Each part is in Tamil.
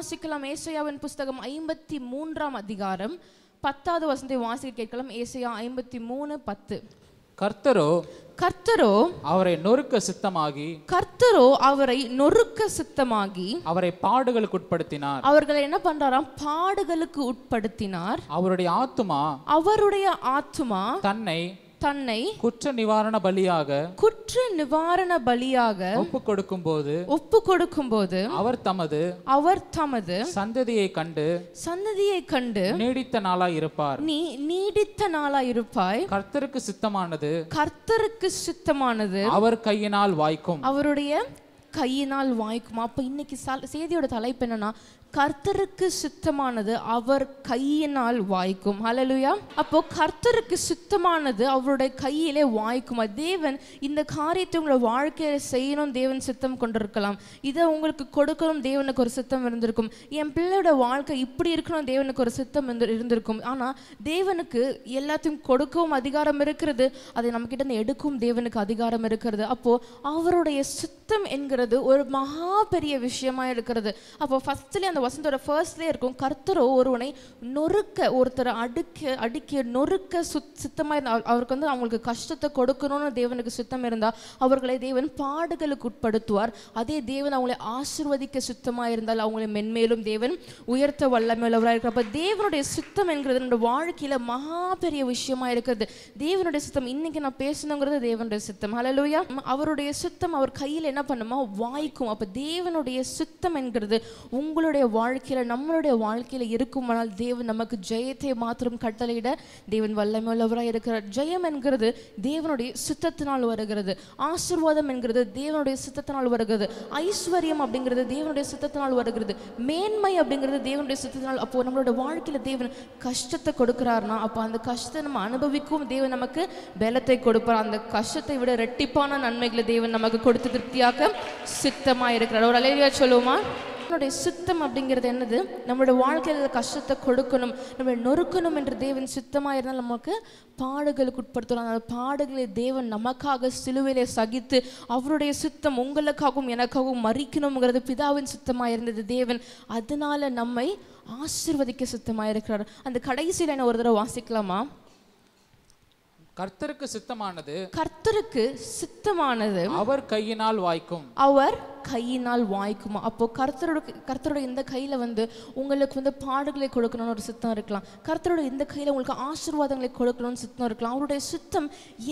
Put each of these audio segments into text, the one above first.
வாசிக்கலாம் ஏசையாவின் புஸ்தகம் ஐம்பத்தி மூன்றாம் அதிகாரம் பத்தாவது வசந்தை வாசிக்க கேட்கலாம் ஏசையா ஐம்பத்தி மூணு பத்து கர்த்தரோ கர்த்தரோ அவரை நொறுக்க சித்தமாகி கர்த்தரோ அவரை நொறுக்க சித்தமாகி அவரை பாடுகளுக்கு உட்படுத்தினார் அவர்களை என்ன பண்றாராம் பாடுகளுக்கு உட்படுத்தினார் அவருடைய ஆத்துமா அவருடைய ஆத்துமா தன்னை தன்னை குற்ற நிவாரண பலியாக குற்ற நிவாரண பலியாக ஒப்பு கொடுக்கும் போது ஒப்பு கொடுக்கும் போது அவர் தமது அவர் தமது சந்ததியை கண்டு சந்ததியை கண்டு நீடித்த நாளாய் இருப்பார் நீ நீடித்த நாளாய் இருப்பாய் கர்த்தருக்கு சித்தமானது கர்த்தருக்கு சித்தமானது அவர் கையினால் வாய்க்கும் அவருடைய கையினால் வாய்க்கும் அப்ப இன்னைக்கு செய்தியோட தலைப்பு என்னன்னா கர்த்தருக்கு சுத்தமானது அவர் கையினால் வாய்க்கும் ஹலலுயா அப்போ கர்த்தருக்கு சுத்தமானது அவருடைய கையிலே வாய்க்கும் தேவன் இந்த காரியத்தை உங்களை வாழ்க்கையில செய்யணும் தேவன் சித்தம் கொண்டிருக்கலாம் இதை உங்களுக்கு கொடுக்கணும் தேவனுக்கு ஒரு சித்தம் இருந்திருக்கும் என் பிள்ளையோட வாழ்க்கை இப்படி இருக்கணும் தேவனுக்கு ஒரு சித்தம் இருந்திருக்கும் ஆனா தேவனுக்கு எல்லாத்தையும் கொடுக்கவும் அதிகாரம் இருக்கிறது அதை நம்ம இருந்து எடுக்கும் தேவனுக்கு அதிகாரம் இருக்கிறது அப்போ அவருடைய சுத்தம் என்கிறது ஒரு மகா பெரிய விஷயமா இருக்கிறது அப்போ ஃபர்ஸ்ட்லேயே அந்த வசந்தோட வசனத்தோட ஃபர்ஸ்ட்லேயே இருக்கும் கர்த்தரோ ஒருவனை நொறுக்க ஒருத்தரை அடுக்க அடிக்க நொறுக்க சுத் சித்தமாக இருந்தால் அவருக்கு வந்து அவங்களுக்கு கஷ்டத்தை கொடுக்கணும்னு தேவனுக்கு சுத்தம் இருந்தால் அவர்களை தேவன் பாடுகளுக்கு உட்படுத்துவார் அதே தேவன் அவங்களை ஆசிர்வதிக்க சுத்தமாக இருந்தால் அவங்களை மென்மேலும் தேவன் உயர்த்த வல்லமை உள்ளவராக இருக்கிற அப்போ தேவனுடைய சுத்தம் என்கிறது நம்ம வாழ்க்கையில் மகா பெரிய விஷயமா இருக்கிறது தேவனுடைய சுத்தம் இன்னைக்கு நான் பேசணுங்கிறது தேவனுடைய சுத்தம் ஹலலூயா அவருடைய சுத்தம் அவர் கையில் என்ன பண்ணுமா வாய்க்கும் அப்போ தேவனுடைய சுத்தம் என்கிறது உங்களுடைய வாழ்க்கையில் நம்மளுடைய வாழ்க்கையில் இருக்குமானால் தேவன் நமக்கு ஜெயத்தை மாத்திரம் கட்டளையிட தேவன் வல்லமை உள்ளவராக இருக்கிறார் ஜெயம் என்கிறது தேவனுடைய சித்தத்தினால் வருகிறது ஆசிர்வாதம் என்கிறது தேவனுடைய சித்தத்தினால் வருகிறது ஐஸ்வர்யம் அப்படிங்கிறது தேவனுடைய சித்தத்தினால் வருகிறது மேன்மை அப்படிங்கிறது தேவனுடைய சித்தத்தினால் அப்போது நம்மளோட வாழ்க்கையில் தேவன் கஷ்டத்தை கொடுக்குறாருனா அப்போ அந்த கஷ்டத்தை நம்ம அனுபவிக்கும் தேவன் நமக்கு பலத்தை கொடுப்பார் அந்த கஷ்டத்தை விட ரெட்டிப்பான நன்மைகளை தேவன் நமக்கு கொடுத்து திருப்தியாக சித்தமாக இருக்கிறார் ஒரு அலைவியா சொல்லுவோமா தேவனுடைய சுத்தம் அப்படிங்கிறது என்னது நம்மளோட வாழ்க்கையில் கஷ்டத்தை கொடுக்கணும் நம்மளை நொறுக்கணும் என்று தேவன் சுத்தமாக இருந்தால் நமக்கு பாடுகளுக்கு உட்படுத்தணும் அந்த பாடுகளை தேவன் நமக்காக சிலுவையிலே சகித்து அவருடைய சுத்தம் உங்களுக்காகவும் எனக்காகவும் மறிக்கணுங்கிறது பிதாவின் சுத்தமாக இருந்தது தேவன் அதனால நம்மை ஆசிர்வதிக்க சுத்தமாக இருக்கிறார் அந்த கடைசியில் என்ன ஒரு தடவை வாசிக்கலாமா கர்த்தருக்கு சித்தமானது கர்த்தருக்கு சித்தமானது அவர் கையினால் வாய்க்கும் அவர் கையினால் வாய்க்குமா அப்போது கர்த்தரோட கர்த்தரோட இந்த கையில் வந்து உங்களுக்கு வந்து பாடுகளை கொடுக்கணும்னு ஒரு சித்தம் இருக்கலாம் கர்த்தரோட இந்த கையில் உங்களுக்கு ஆசீர்வாதங்களை கொடுக்கணும்னு சித்தம் இருக்கலாம் அவருடைய சித்தம்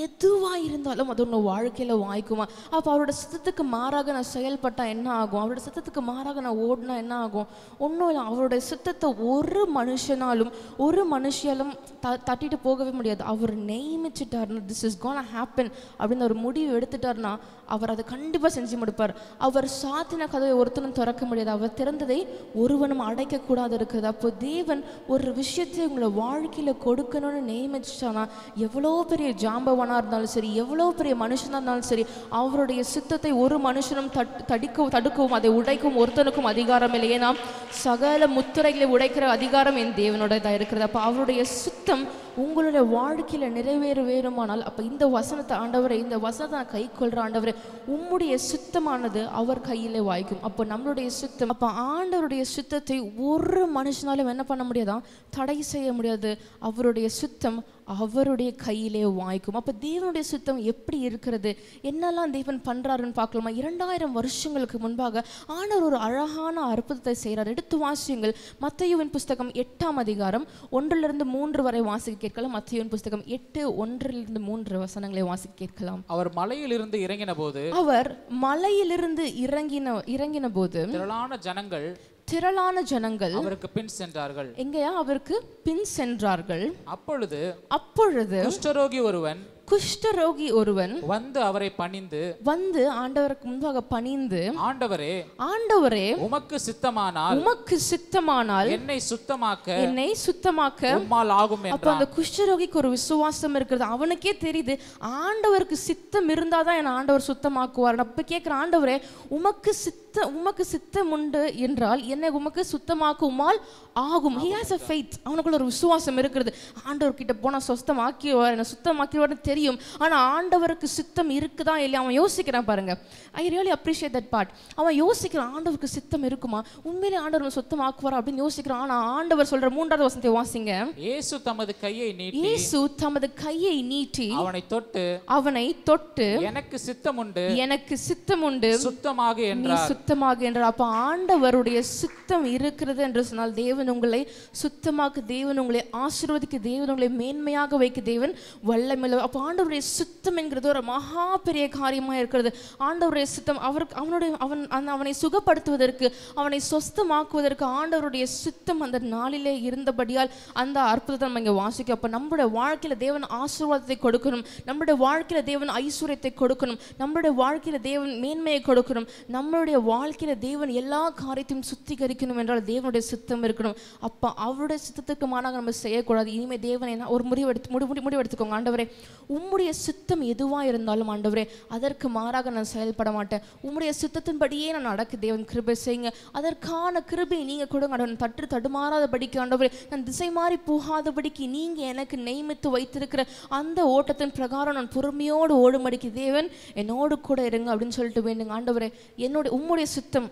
எதுவாக இருந்தாலும் அது உங்கள் வாழ்க்கையில் வாய்க்குமா அப்போ அவரோட சித்தத்துக்கு மாறாக நான் செயல்பட்டால் என்ன ஆகும் அவரோட சித்தத்துக்கு மாறாக நான் ஓடினா என்ன ஆகும் ஒன்றும் இல்லை அவருடைய சித்தத்தை ஒரு மனுஷனாலும் ஒரு மனுஷியாலும் த தட்டிட்டு போகவே முடியாது அவர் நியமிச்சிட்டாருன்னு திஸ் இஸ் கோன் ஹேப்பன் அப்படின்னு ஒரு முடிவு எடுத்துட்டாருன்னா அவர் அதை கண்டிப்பாக செஞ்சு முடிப்பார் அவர் அவர் சாத்தின கதவை ஒருத்தனும் திறக்க முடியாது அவர் திறந்ததை ஒருவனும் அடைக்கக்கூடாது இருக்குது அப்போ தேவன் ஒரு விஷயத்தை உங்களை வாழ்க்கையில் கொடுக்கணும்னு நியமிச்சானா எவ்வளோ பெரிய ஜாம்பவனாக இருந்தாலும் சரி எவ்வளோ பெரிய மனுஷனாக இருந்தாலும் சரி அவருடைய சித்தத்தை ஒரு மனுஷனும் தட் தடிக்கவும் தடுக்கவும் அதை உடைக்கும் ஒருத்தனுக்கும் அதிகாரம் இல்லை ஏன்னா சகல முத்துறைகளை உடைக்கிற அதிகாரம் என் தேவனோட தான் இருக்கிறது அப்போ அவருடைய சித்தம் உங்களுடைய வாழ்க்கையில் நிறைவேற வேணுமானால் அப்போ இந்த வசனத்தை ஆண்டவரை இந்த வசனத்தை கை கொள்கிற ஆண்டவரை உம்முடைய சுத்தமானது அவர் கையில் வாய்க்கும் அப்போ நம்மளுடைய சுத்தம் அப்போ ஆண்டவருடைய சுத்தத்தை ஒரு மனுஷனாலும் என்ன பண்ண முடியாதான் தடை செய்ய முடியாது அவருடைய சுத்தம் அவருடைய கையிலே வாய்க்கும் அப்போ தேவனுடைய சுத்தம் எப்படி இருக்கிறது என்னெல்லாம் தேவன் பண்ணுறாருன்னு பார்க்கலாமா இரண்டாயிரம் வருஷங்களுக்கு முன்பாக ஆனர் ஒரு அழகான அற்புதத்தை செய்கிறார் எடுத்து வாசியுங்கள் மத்தையுவின் புஸ்தகம் எட்டாம் அதிகாரம் ஒன்றிலிருந்து மூன்று வரை வாசிக்க கேட்கலாம் மத்தையுவின் புஸ்தகம் எட்டு ஒன்றிலிருந்து மூன்று வசனங்களை வாசிக்க கேட்கலாம் அவர் மலையிலிருந்து இறங்கின போது அவர் மலையிலிருந்து இறங்கின இறங்கின போது திரளான ஜனங்கள் திரளான ஜனங்கள் அவருக்கு பின் சென்றார்கள் எங்கயா அவருக்கு பின் சென்றார்கள் அப்பொழுது அப்பொழுது குஷ்டரோகி ஒருவன் குஷ்டரோகி ஒருவன் வந்து அவரை பணிந்து வந்து ஆண்டவருக்கு முன்பாக பணிந்து ஆண்டவரே ஆண்டவரே உமக்கு சித்தமானால் உமக்கு சித்தமானால் என்னை சுத்தமாக்க என்னை சுத்தமாக்க உம்மால் ஆகும் அப்ப அந்த குஷ்டரோகிக்கு ஒரு விசுவாசம் இருக்கிறது அவனுக்கே தெரியுது ஆண்டவருக்கு சித்தம் இருந்தாதான் என்ன ஆண்டவர் சுத்தமாக்குவார் அப்ப கேட்கிற ஆண்டவரே உமக்கு சித்த சித்த உமக்கு சித்தம் உண்டு என்றால் என்னை உமக்கு சுத்தமாக்குமால் ஆகும் ஹி ஹாஸ் அ ஃபெய்த் அவனுக்குள்ள ஒரு விசுவாசம் இருக்கிறது ஆண்டவர் கிட்ட போனால் சுத்தமாக்கிடுவார் என்னை சுத்தமாக்கிடுவார்னு தெரியும் ஆனால் ஆண்டவருக்கு சித்தம் இருக்குதா இல்லையா அவன் யோசிக்கிறான் பாருங்க I really appreciate that part அவன் யோசிக்கிறான் ஆண்டவருக்கு சித்தம் இருக்குமா உண்மையிலே ஆண்டவர் சுத்தமாக்குவார் அப்படின்னு யோசிக்கிறான் ஆனால் ஆண்டவர் சொல்ற மூன்றாவது வசனத்தை வாசிங்க இயேசு தமது கையை நீட்டி இயேசு தமது கையை நீட்டி அவனை தொட்டு அவனை தொட்டு எனக்கு சித்தம் உண்டு எனக்கு சித்தம் உண்டு சுத்தமாக என்றார் சுத்தமாகின்றார் அப்போ ஆண்டவருடைய சுத்தம் இருக்கிறது என்று சொன்னால் தேவன் உங்களை சுத்தமாக்க தேவன் உங்களை ஆசீர்வதிக்க தேவன் உங்களை மேன்மையாக வைக்க தேவன் வல்லமில்ல அப்போ ஆண்டவருடைய சுத்தம் என்கிறது ஒரு மகா பெரிய காரியமாக இருக்கிறது ஆண்டவருடைய சுத்தம் அவருக்கு அவனுடைய அவன் அவனை சுகப்படுத்துவதற்கு அவனை சொஸ்தமாக்குவதற்கு ஆண்டவருடைய சுத்தம் அந்த நாளிலே இருந்தபடியால் அந்த அற்புதத்தை நம்ம இங்கே வாசிக்கும் அப்போ நம்முடைய வாழ்க்கையில் தேவன் ஆசீர்வாதத்தை கொடுக்கணும் நம்முடைய வாழ்க்கையில் தேவன் ஐஸ்வர்யத்தை கொடுக்கணும் நம்மளுடைய வாழ்க்கையில் தேவன் மேன்மையை கொடுக்கணும் நம்மளுடைய வாழ்க்கையில் தேவன் எல்லா காரியத்தையும் சுத்திகரிக்கணும் என்றால் தேவனுடைய சித்தம் இருக்கணும் அப்போ அவருடைய சித்தத்துக்கு மாறாக நம்ம செய்யக்கூடாது இனிமேல் தேவன் என்ன ஒரு முடிவு எடுத்து முடி முடி முடிவு எடுத்துக்கோங்க ஆண்டவரே உம்முடைய சித்தம் எதுவாக இருந்தாலும் ஆண்டவரே அதற்கு மாறாக நான் செயல்பட மாட்டேன் உம்முடைய சித்தத்தின்படியே நான் நடக்கு தேவன் கிருபை செய்யுங்க அதற்கான கிருபை நீங்கள் கொடுங்க ஆண்டவர் தட்டு தடுமாறாதபடிக்கு ஆண்டவரே நான் திசை மாறி போகாதபடிக்கு நீங்கள் எனக்கு நியமித்து வைத்திருக்கிற அந்த ஓட்டத்தின் பிரகாரம் நான் பொறுமையோடு ஓடும்படிக்கு தேவன் என்னோடு கூட இருங்க அப்படின்னு சொல்லிட்டு வேண்டுங்க ஆண்டவரே என்னுடைய உம்முடைய அவருடைய சுத்தம்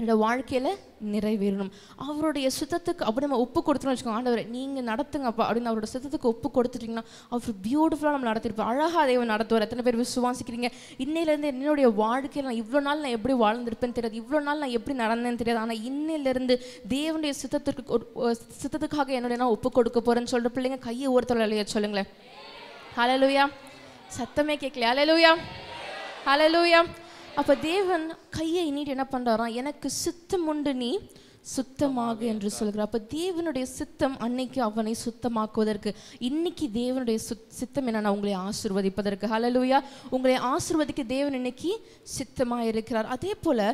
என்னோட வாழ்க்கையில் நிறைவேறணும் அவருடைய சுத்தத்துக்கு அப்படி நம்ம ஒப்பு கொடுத்துருன்னு வச்சுக்கோங்க ஆண்டவர் நீங்கள் நடத்துங்கப்பா அப்படின்னு அவரோட சுத்தத்துக்கு ஒப்பு கொடுத்துட்டிங்கன்னா அவர் பியூட்டிஃபுல்லாக நம்ம நடத்திருப்போம் அழகாக தெய்வம் நடத்துவார் எத்தனை பேர் விசுவாசிக்கிறீங்க இன்னையிலேருந்து என்னுடைய வாழ்க்கையில் நான் இவ்வளோ நாள் நான் எப்படி வாழ்ந்திருப்பேன்னு தெரியாது இவ்வளோ நாள் நான் எப்படி நடந்தேன்னு தெரியாது ஆனால் இன்னிலேருந்து தேவனுடைய சுத்தத்துக்கு சுத்தத்துக்காக என்னுடைய நான் ஒப்பு கொடுக்க போகிறேன்னு சொல்கிற பிள்ளைங்க கையை ஒருத்தர் இல்லையா சொல்லுங்களேன் ஹலலுயா சத்தமே கேட்கலையா ஹலலுயா ஹலலுயா அப்போ தேவன் கையை நீட்டு என்ன பண்றாராம் எனக்கு சித்தம் உண்டு நீ சுத்தமாக என்று சொல்கிறார் அப்போ தேவனுடைய சித்தம் அன்னைக்கு அவனை சுத்தமாக்குவதற்கு இன்னைக்கு தேவனுடைய சுத் சித்தம் என்னன்னா உங்களை ஆசிர்வதிப்பதற்கு ஹலலூயா உங்களை ஆசிர்வதிக்க தேவன் இன்னைக்கு சித்தமாக இருக்கிறார் அதே போல்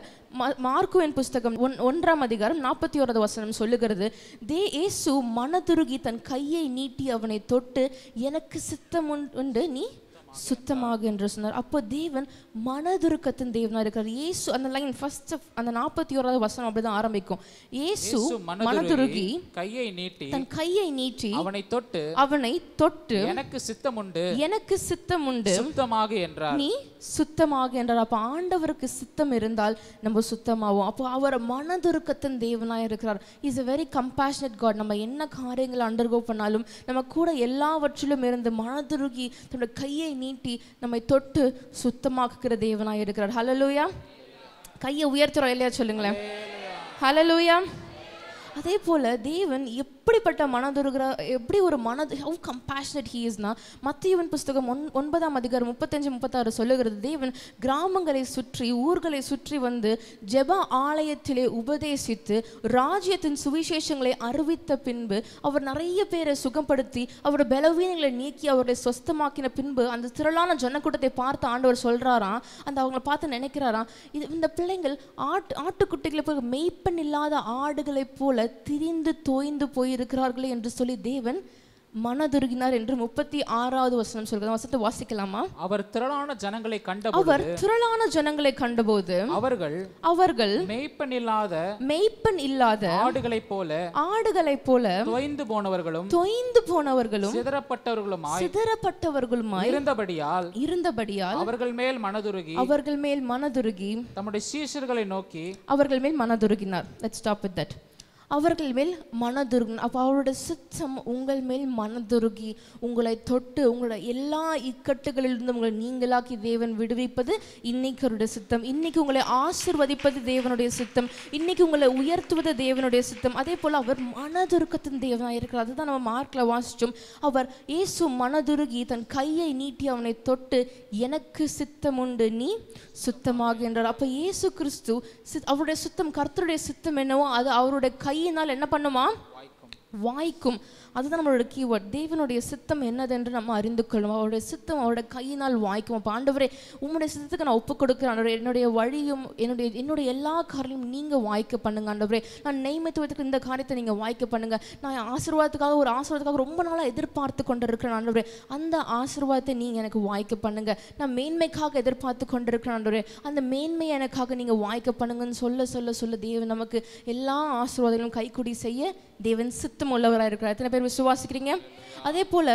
மார்க்குவின் புஸ்தகம் ஒன் ஒன்றாம் அதிகாரம் நாற்பத்தி ஓராவது வசனம் சொல்லுகிறது தே ஏசு மனதுருகி தன் கையை நீட்டி அவனை தொட்டு எனக்கு சித்தம் உண்டு நீ சுத்தமாக என்று சொன்னார் அப்போ தேவன் மனதுருக்கத்தின் தேவனா இருக்கிறார் ஏசு அந்த லைன் ஃபர்ஸ்ட் அந்த நாற்பத்தி ஓராவது வசனம் அப்படிதான் ஆரம்பிக்கும் ஏசு மனதுருகி கையை நீட்டி தன் கையை நீட்டி அவனை தொட்டு அவனை தொட்டு எனக்கு சித்தம் உண்டு எனக்கு சித்தம் உண்டு சுத்தமாக என்றார் நீ சுத்தமாக என்றார் அப்போ ஆண்டவருக்கு சித்தம் இருந்தால் நம்ம சுத்தமாகும் அப்போ அவர் மனதுருக்கத்தின் தேவனா இருக்கிறார் is a very compassionate God நம்ம என்ன காரியங்களை அண்டர்கோ பண்ணாலும் நம்ம கூட எல்லாவற்றிலும் இருந்து மனதுருகி தன்னோட கையை நீட்டி நம்மை தொட்டு சுத்தமாக்குகிற தேவனாய் இருக்கிறார் ஹலலூயா கையை உயர்த்துறோம் இல்லையா சொல்லுங்களேன் ஹலலூயா அதே போல் தேவன் எப்படிப்பட்ட மனதுருகிற எப்படி ஒரு மனது ஹவு கம்பேஷனட் ஹீ இஸ்னா மத்தியவன் புஸ்தகம் ஒன் ஒன்பதாம் அதிகாரம் முப்பத்தஞ்சு முப்பத்தாறு சொல்லுகிறது தேவன் கிராமங்களை சுற்றி ஊர்களை சுற்றி வந்து ஜெப ஆலயத்திலே உபதேசித்து ராஜ்யத்தின் சுவிசேஷங்களை அறிவித்த பின்பு அவர் நிறைய பேரை சுகப்படுத்தி அவரோட பலவீனங்களை நீக்கி அவர்களை சொஸ்தமாக்கின பின்பு அந்த திரளான ஜனக்கூட்டத்தை பார்த்து ஆண்டவர் சொல்கிறாராம் அந்த அவங்கள பார்த்து நினைக்கிறாராம் இது இந்த பிள்ளைங்கள் ஆட்டு ஆட்டுக்குட்டிகளை போய் மெய்ப்பன் இல்லாத ஆடுகளைப் போல திரிந்து தோய்ந்து போயிருக்கிறார்களே என்று சொல்லி தேவன் மனதுருகினார் என்று முப்பத்தி ஆறாவது வசனம் சொல்கிறது வசனத்தை வாசிக்கலாமா அவர் திரளான ஜனங்களை கண்ட அவர் திரளான ஜனங்களை கண்டபோது அவர்கள் அவர்கள் மெய்ப்பன் இல்லாத மெய்ப்பன் இல்லாத ஆடுகளைப் போல ஆடுகளைப் போல தொய்ந்து போனவர்களும் தொய்ந்து போனவர்களும் சிதறப்பட்டவர்களுமாய் சிதறப்பட்டவர்களுமாய் இருந்தபடியால் இருந்தபடியால் அவர்கள் மேல் மனதுருகி அவர்கள் மேல் மனதுருகி தம்முடைய சீஷர்களை நோக்கி அவர்கள் மேல் மனதுருகினார் லெட்ஸ் ஸ்டாப் வித் தட் அவர்கள் மேல் மனதுருகும் அப்போ அவருடைய சித்தம் உங்கள் மேல் மனதுருகி உங்களை தொட்டு உங்களோட எல்லா இக்கட்டுகளிலிருந்து உங்களை நீங்களாக்கி தேவன் விடுவிப்பது இன்னைக்கு அவருடைய சித்தம் இன்னைக்கு உங்களை ஆசிர்வதிப்பது தேவனுடைய சித்தம் இன்னைக்கு உங்களை உயர்த்துவது தேவனுடைய சித்தம் அதே போல் அவர் மனதுருக்கத்தின் தேவனாக இருக்கிறார் அதுதான் நம்ம மார்க்கில் வாசித்தோம் அவர் இயேசு மனதுருகி தன் கையை நீட்டி அவனை தொட்டு எனக்கு சித்தம் உண்டு நீ சுத்தமாகின்றார் அப்போ இயேசு கிறிஸ்து அவருடைய சுத்தம் கர்த்தருடைய சித்தம் என்னவோ அது அவருடைய கை தீயினால் என்ன பண்ணுமா வாய்க்கும் அதுதான் நம்மளோட கீவேர்ட் தேவனுடைய சித்தம் என்னதென்று நம்ம அறிந்து கொள்ளும் அவருடைய சித்தம் அவருடைய கையினால் வாய்க்கும் அப்போ ஆண்டவரே உம்முடைய சித்தத்துக்கு நான் ஒப்புக் கொடுக்குறேன் என்னுடைய வழியும் என்னுடைய என்னுடைய எல்லா காரியமும் நீங்கள் வாய்க்க பண்ணுங்க ஆண்டவரே நான் நெய்மத்துவத்துக்கு இந்த காரியத்தை நீங்கள் வாய்க்க பண்ணுங்க நான் ஆசீர்வாதத்துக்காக ஒரு ஆசீர்வாதத்துக்காக ரொம்ப நாளாக எதிர்பார்த்து கொண்டு ஆண்டவரே அந்த ஆசீர்வாதத்தை நீங்கள் எனக்கு வாய்க்க பண்ணுங்க நான் மேன்மைக்காக எதிர்பார்த்து கொண்டு ஆண்டவரே அந்த மேன்மை எனக்காக நீங்கள் வாய்க்க பண்ணுங்கன்னு சொல்ல சொல்ல சொல்ல தேவன் நமக்கு எல்லா ஆசீர்வாதங்களும் கைக்குடி செய்ய தேவன் சித்த சுத்தம் உள்ளவராக இருக்கிறார் எத்தனை பேர் விசுவாசிக்கிறீங்க அதே போல்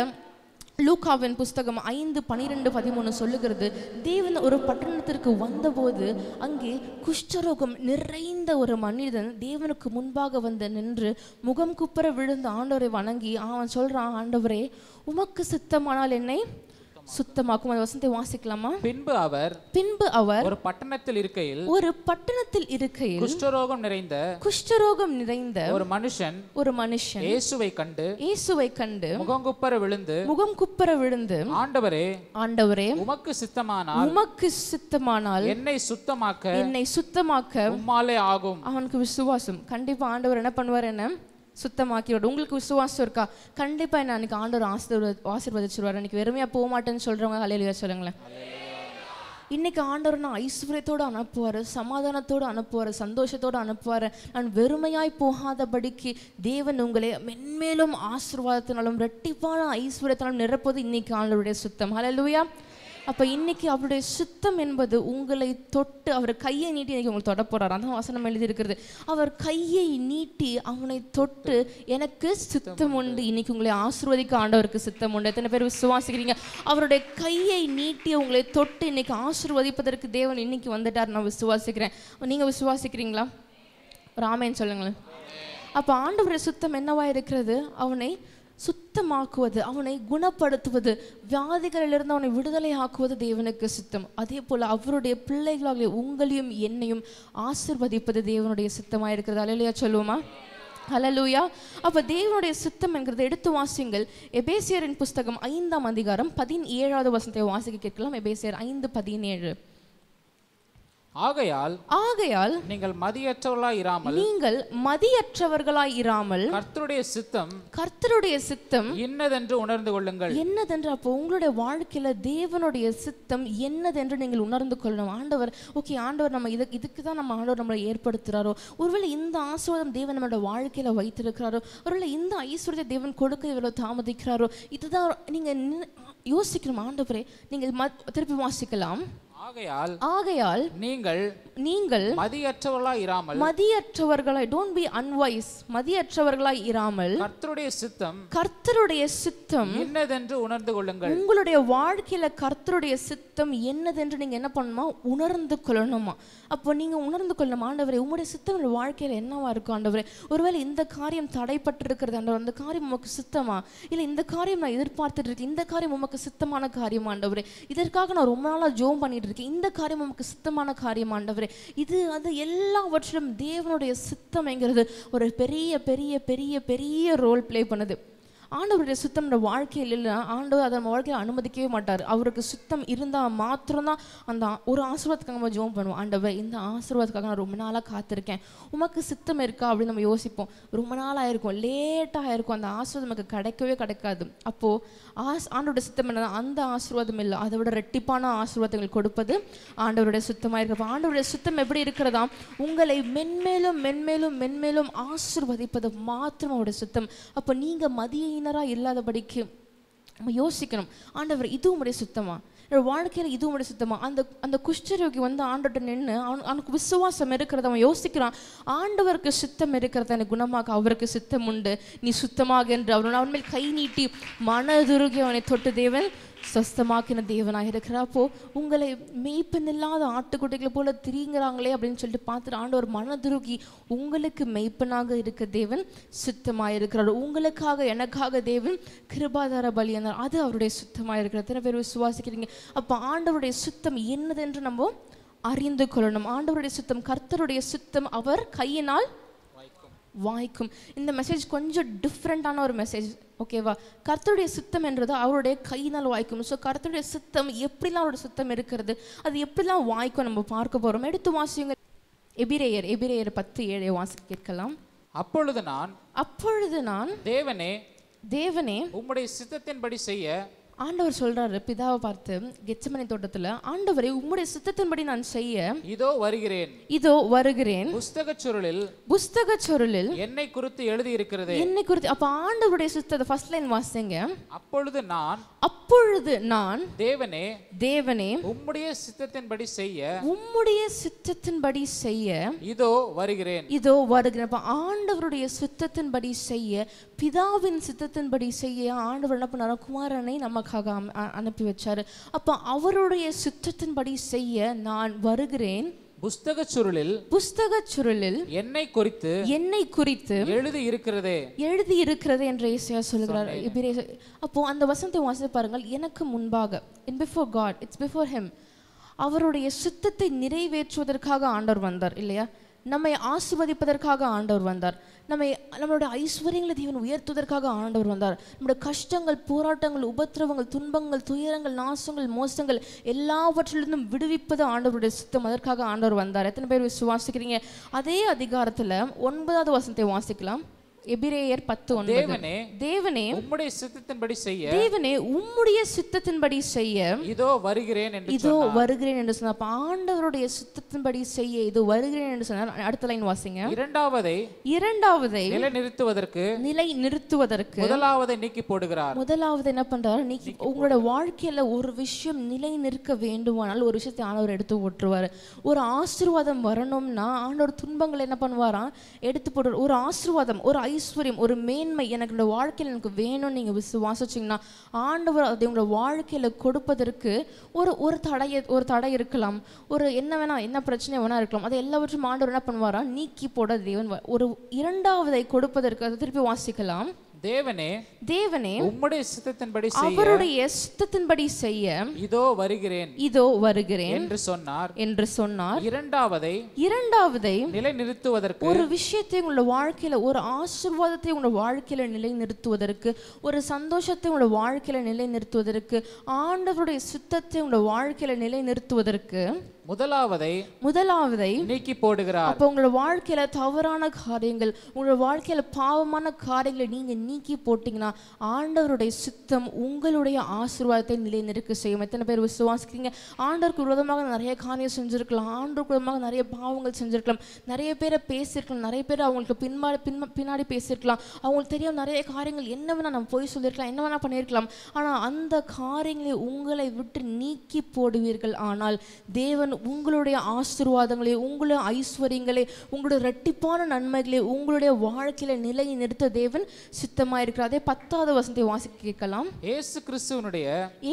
லூகாவின் புஸ்தகம் ஐந்து பனிரெண்டு பதிமூணு சொல்லுகிறது தேவன் ஒரு பட்டணத்திற்கு வந்தபோது அங்கே குஷ்டரோகம் நிறைந்த ஒரு மனிதன் தேவனுக்கு முன்பாக வந்து நின்று முகம் குப்புற விழுந்து ஆண்டவரை வணங்கி அவன் சொல்கிறான் ஆண்டவரே உமக்கு சித்தமானால் என்னை சுத்தமாக்கும் அந்த வசனத்தை வாசிக்கலாமா பின்பு அவர் பின்பு அவர் ஒரு பட்டணத்தில் இருக்கையில் ஒரு பட்டணத்தில் இருக்கையில் குஷ்டரோகம் நிறைந்த குஷ்டரோகம் நிறைந்த ஒரு மனுஷன் ஒரு மனுஷன் இயேசுவை கண்டு இயேசுவை கண்டு முகம் குப்பர விழுந்து முகம் குப்பர விழுந்து ஆண்டவரே ஆண்டவரே உமக்கு சித்தமானால் உமக்கு சித்தமானால் என்னை சுத்தமாக்க என்னை சுத்தமாக்க உம்மாலே ஆகும் அவனுக்கு விசுவாசம் கண்டிப்பா ஆண்டவர் என்ன பண்ணுவார் என்ன சுத்தமாக்கிடுவார் உங்களுக்கு விசுவாசம் இருக்கா கண்டிப்பாக என்ன அன்றைக்கி ஆண்டவர் ஆசீர்வ ஆசீர்வதிச்சிருவார் அன்றைக்கி வெறுமையாக போக மாட்டேன்னு சொல்கிறவங்க ஹலையிலையா சொல்லுங்களேன் இன்னைக்கு ஆண்டவர் நான் ஐஸ்வர்யத்தோடு அனுப்புவார் சமாதானத்தோடு அனுப்புவார் சந்தோஷத்தோடு அனுப்புவார் நான் வெறுமையாய் போகாதபடிக்கு தேவன் உங்களை மென்மேலும் ஆசீர்வாதத்தினாலும் ரெட்டிப்பான ஐஸ்வர்யத்தினாலும் நிரப்புவது இன்னைக்கு ஆண்டவருடைய சுத்தம் ஹலோ லூயா அப்போ இன்றைக்கி அவருடைய சுத்தம் என்பது உங்களை தொட்டு அவர் கையை நீட்டி இன்றைக்கி உங்களை தொட போறாரு அந்த வசனம் எழுதியிருக்கிறது அவர் கையை நீட்டி அவனை தொட்டு எனக்கு சுத்தம் உண்டு இன்னைக்கு உங்களை ஆசிர்வதிக்க ஆண்டவருக்கு சுத்தம் உண்டு எத்தனை பேர் விசுவாசிக்கிறீங்க அவருடைய கையை நீட்டி உங்களை தொட்டு இன்னைக்கு ஆசிர்வதிப்பதற்கு தேவன் இன்னைக்கு வந்துட்டார் நான் விசுவாசிக்கிறேன் நீங்கள் விசுவாசிக்கிறீங்களா ராமேன் சொல்லுங்களேன் அப்போ ஆண்டவருடைய சுத்தம் என்னவா இருக்கிறது அவனை சுத்தமாக்குவது அவனை குணப்படுத்துவது வியாதிகளிலிருந்து அவனை விடுதலை ஆக்குவது தேவனுக்கு சித்தம் அதே போல் அவருடைய பிள்ளைகளாகிய உங்களையும் என்னையும் ஆசிர்வதிப்பது தேவனுடைய சித்தமாக இருக்கிறது அலையா சொல்லுவோமா ஹலலூயா அப்போ தேவனுடைய சித்தம் என்கிறத எடுத்து வாசியுங்கள் எபேசியரின் புஸ்தகம் ஐந்தாம் அதிகாரம் பதினேழாவது வசனத்தை வாசிக்க கேட்கலாம் எபேசியர் ஐந்து பதினேழு ஆகையால் ஆகையால் நீங்கள் மதியற்றவர்களாய் இராமல் நீங்கள் மதியற்றவர்களாய் இராமல் கர்த்தருடைய சித்தம் கர்த்தருடைய சித்தம் என்னதென்று உணர்ந்து கொள்ளுங்கள் என்னதென்று அப்போ உங்களுடைய வாழ்க்கையில தேவனுடைய சித்தம் என்னதென்று நீங்கள் உணர்ந்து கொள்ளணும் ஆண்டவர் ஓகே ஆண்டவர் நம்ம இதுக்கு இதுக்கு தான் நம்ம ஆண்டவர் நம்மளை ஏற்படுத்துறாரோ ஒருவேளை இந்த ஆசீர்வாதம் தேவன் நம்மளோட வாழ்க்கையில வைத்திருக்கிறாரோ ஒருவேளை இந்த ஐஸ்வர்யத்தை தேவன் கொடுக்க இவ்வளவு தாமதிக்கிறாரோ இதுதான் நீங்க யோசிக்கணும் ஆண்டவரே நீங்கள் திருப்பி வாசிக்கலாம் ஆகையால் ஆகையால் நீங்கள் நீங்கள் மதியற்றவர்களாய் இராமல் மதியற்றவர்களாய் டோன்ட் பி அன்வைஸ் மதியற்றவர்களாய் இராமல் கர்த்தருடைய சித்தம் கர்த்தருடைய சித்தம் என்னதென்று உணர்ந்து கொள்ளுங்கள் உங்களுடைய வாழ்க்கையில கர்த்தருடைய சித்தம் என்னதென்று நீங்க என்ன பண்ணணுமா உணர்ந்து கொள்ளணுமா அப்போ நீங்க உணர்ந்து கொள்ளணும் ஆண்டவரே உங்களுடைய சித்தம் வாழ்க்கையில என்னவா இருக்கும் ஆண்டவரே ஒருவேளை இந்த காரியம் தடைப்பட்டிருக்கிறது ஆண்டவர் இந்த காரியம் உமக்கு சித்தமா இல்ல இந்த காரியம் நான் எதிர்பார்த்துட்டு இருக்கேன் இந்த காரியம் உமக்கு சித்தமான காரியம் ஆண்டவரே இதற்காக நான் ரொம்ப நாளா ஜோம் பண்ணிட்டு இந்த காரியம் நமக்கு சுத்தமான காரியம் ஆண்டவரே இது அது எல்லாவற்றிலும் தேவனுடைய சித்தம்ங்கிறது ஒரு பெரிய பெரிய பெரிய பெரிய ரோல் பிளே பண்ணுது ஆண்டவருடைய சுத்தம் நம்ம வாழ்க்கையில் இல்லை ஆண்டவர் அதை நம்ம வாழ்க்கையில் அனுமதிக்கவே மாட்டார் அவருக்கு சுத்தம் இருந்தால் மாத்திரம்தான் அந்த ஒரு ஆசீர்வாதத்துக்காக நம்ம ஜோம் பண்ணுவோம் ஆண்டவர் இந்த ஆசீர்வாதத்துக்காக நான் ரொம்ப நாளாக காத்திருக்கேன் உமக்கு சுத்தம் இருக்கா அப்படின்னு நம்ம யோசிப்போம் ரொம்ப நாளாக இருக்கும் லேட்டாக இருக்கும் அந்த ஆசீர்வாதம் நமக்கு கிடைக்கவே கிடைக்காது அப்போது ஆஸ் ஆண்டோட சுத்தம் என்னன்னா அந்த ஆசீர்வாதம் இல்லை அதை விட ரெட்டிப்பான ஆசீர்வாதங்கள் கொடுப்பது ஆண்டவருடைய சுத்தமாக இருக்கிறப்ப ஆண்டவருடைய சுத்தம் எப்படி இருக்கிறதா உங்களை மென்மேலும் மென்மேலும் மென்மேலும் ஆசிர்வதிப்பது மாத்திரம் அவருடைய சுத்தம் அப்போ நீங்கள் மதியை க்ளீனராக இல்லாதபடிக்கு நம்ம யோசிக்கணும் ஆண்டவர் இது உடைய சுத்தமாக வாழ்க்கையில் இது உடைய சுத்தமாக அந்த அந்த குஷ்டரோகி வந்து ஆண்டோட்ட நின்று அவன் அவனுக்கு விசுவாசம் இருக்கிறத அவன் யோசிக்கிறான் ஆண்டவருக்கு சுத்தம் இருக்கிறத எனக்கு குணமாக அவருக்கு சித்தம் உண்டு நீ சுத்தமாக என்று அவன் அவன் மேல் கை நீட்டி மனதுருகி அவனை தொட்டு தேவன் சொஸ்தமாக்கின தேவனாக இருக்கிறாப்போ உங்களை மெய்ப்பன் இல்லாத ஆட்டுக்குட்டிகளை போல திரிங்கிறாங்களே அப்படின்னு சொல்லிட்டு பார்த்துட்டு ஆண்டவர் மனதுருகி உங்களுக்கு மெய்ப்பனாக இருக்க தேவன் சுத்தமாக இருக்கிறார் உங்களுக்காக எனக்காக தேவன் கிருபாதார பலியானார் அது அவருடைய சுத்தமாக இருக்கிற எத்தனை பேர் விசுவாசிக்கிறீங்க அப்போ ஆண்டவருடைய சுத்தம் என்னது என்று நம்ம அறிந்து கொள்ளணும் ஆண்டவருடைய சுத்தம் கர்த்தருடைய சுத்தம் அவர் கையினால் வாய்க்கும் இந்த மெசேஜ் கொஞ்சம் டிஃப்ரெண்ட்டான ஒரு மெசேஜ் ஓகேவா கர்த்தருடைய சித்தம் என்றது அவருடைய கையினால் வாய்க்கும் ஸோ கர்த்தருடைய சித்தம் எப்படிலாம் அவருடைய சுத்தம் இருக்கிறது அது எப்படிலாம் வாய்க்கும் நம்ம பார்க்க போகிறோம் எடுத்து வாசிங்க எபிரேயர் எபிரேயர் பத்து ஏழை வாசி கேட்கலாம் அப்பொழுது நான் அப்பொழுது நான் தேவனே தேவனே உம்முடைய சித்தத்தின்படி செய்ய ஆண்டவர் சொல்றாரு பிதாவை பார்த்து கெச்சமனை தோட்டத்துல ஆண்டவரை உம்முடைய சித்தத்தின்படி நான் செய்ய இதோ வருகிறேன் இதோ வருகிறேன் புஸ்தக சுருளில் புஸ்தக சுருளில் என்னை குறித்து எழுதி இருக்கிறது என்னை குறித்து அப்ப ஆண்டவருடைய சித்தத்தை ஃபர்ஸ்ட் லைன் வாசிங்க அப்பொழுது நான் அப்பொழுது நான் தேவனே தேவனே உம்முடைய சித்தத்தின்படி செய்ய உம்முடைய சித்தத்தின்படி செய்ய இதோ வருகிறேன் இதோ வருகிறேன் அப்ப ஆண்டவருடைய சித்தத்தின்படி செய்ய பிதாவின் சித்தத்தின்படி செய்ய ஆண்டவர் என்ன பண்ணாரோ குமாரனை நமக்கு நமக்காக அனுப்பி வச்சாரு அப்போ அவருடைய சித்தத்தின்படி செய்ய நான் வருகிறேன் புஸ்தக சுருளில் புஸ்தக சுருளில் என்னை குறித்து என்னை குறித்து எழுதி இருக்கிறது எழுதி இருக்கிறது என்று ஏசியா சொல்கிறார் அப்போ அந்த வசனத்தை வாசித்து பாருங்கள் எனக்கு முன்பாக in before God it's before him அவருடைய சித்தத்தை நிறைவேற்றுவதற்காக ஆண்டவர் வந்தார் இல்லையா நம்மை ஆசிர்வதிப்பதற்காக ஆண்டவர் வந்தார் நம்மை நம்மளுடைய ஐஸ்வர்யங்களை தேவன் உயர்த்துவதற்காக ஆண்டவர் வந்தார் நம்முடைய கஷ்டங்கள் போராட்டங்கள் உபத்திரவங்கள் துன்பங்கள் துயரங்கள் நாசங்கள் மோசங்கள் எல்லாவற்றிலிருந்தும் விடுவிப்பது ஆண்டவருடைய சித்தம் அதற்காக ஆண்டவர் வந்தார் எத்தனை பேர் விசுவாசிக்கிறீங்க அதே அதிகாரத்தில் ஒன்பதாவது வசனத்தை வாசிக்கலாம் எபிரேயர் பத்து ஒன்பது தேவனே தேவனே உம்முடைய சித்தத்தின்படி செய்ய தேவனே உம்முடைய சித்தத்தின்படி செய்ய இதோ வருகிறேன் இதோ வருகிறேன் என்று சொன்னார் ஆண்டவருடைய சித்தத்தின்படி செய்ய இதோ வருகிறேன் என்று சொன்னார் அடுத்த லைன் வாசிங்க இரண்டாவதை இரண்டாவதை நிலை நிறுத்துவதற்கு நிலை நிறுத்துவதற்கு முதலாவதை நீக்கி போடுகிறார் முதலாவது என்ன பண்றாரு நீக்கி உங்களோட வாழ்க்கையில ஒரு விஷயம் நிலை நிற்க வேண்டுமானால் ஒரு விஷயத்தை ஆனவர் எடுத்து ஓட்டுருவார் ஒரு ஆசீர்வாதம் வரணும்னா ஆண்டவர் துன்பங்கள் என்ன பண்ணுவாரா எடுத்து போடுவார் ஒரு ஆசீர்வாதம் ஒரு ஐ ஐஸ்வர்யம் ஒரு மேன்மை எனக்கு என்னோட வாழ்க்கையில் எனக்கு வேணும்னு நீங்கள் விசுவாசிச்சிங்கன்னா ஆண்டவர் அது உங்களோட வாழ்க்கையில் கொடுப்பதற்கு ஒரு ஒரு தடைய ஒரு தடை இருக்கலாம் ஒரு என்ன வேணா என்ன பிரச்சனை வேணா இருக்கலாம் அதை எல்லாவற்றும் ஆண்டவர் என்ன பண்ணுவாரா நீக்கி போட தேவன் ஒரு இரண்டாவதை கொடுப்பதற்கு அதை திருப்பி வாசிக்கலாம் தேவனே தேவனே உம்முடைய சித்தத்தின்படி செய்ய அவருடைய சித்தத்தின்படி செய்ய இதோ வருகிறேன் இதோ வருகிறேன் என்று சொன்னார் என்று சொன்னார் இரண்டாவதை இரண்டாவதை நிலைநிறுத்துவதற்கு ஒரு விஷயத்தை உங்களோட வாழ்க்கையில ஒரு ஆசீர்வாதத்தை உங்களோட வாழ்க்கையில நிலைநிறுத்துவதற்கு ஒரு சந்தோஷத்தை உங்களோட வாழ்க்கையில நிலைநிறுத்துவதற்கு ஆண்டவருடைய சித்தத்தை உங்களோட வாழ்க்கையில நிலைநிறுத்துவதற்கு முதலாவதை முதலாவதை நீக்கி போடுகிறார் அப்ப உங்களோட வாழ்க்கையில தவறான காரியங்கள் உங்களோட வாழ்க்கையில பாவமான காரியங்களை நீங்க நீக்கி போட்டீங்கன்னா ஆண்டவருடைய சித்தம் உங்களுடைய ஆசீர்வாதத்தை நிலை நெருக்க செய்யும் எத்தனை பேர் விசுவாசிக்கிறீங்க ஆண்டவருக்கு விரோதமாக நிறைய காரியம் செஞ்சிருக்கலாம் ஆண்டவருக்கு விரோதமாக நிறைய பாவங்கள் செஞ்சிருக்கலாம் நிறைய பேரை பேசியிருக்கலாம் நிறைய பேர் அவங்களுக்கு பின்மா பின் பின்னாடி பேசியிருக்கலாம் அவங்களுக்கு தெரியும் நிறைய காரியங்கள் என்ன வேணா நம்ம போய் சொல்லியிருக்கலாம் என்ன வேணா பண்ணியிருக்கலாம் ஆனால் அந்த காரியங்களை உங்களை விட்டு நீக்கி போடுவீர்கள் ஆனால் தேவன் உங்களுடைய ஆசிர்வாதங்களை உங்களுடைய ஐஸ்வர்யங்களை உங்களுடைய ரெட்டிப்பான நன்மைகளை உங்களுடைய வாழ்க்கையில நிலை நிறுத்த தேவன் சித்தமாக இருக்கிறார் அதே பத்தாவது வசந்தை வாசி கேட்கலாம் ஏசு கிறிஸ்துவனுடைய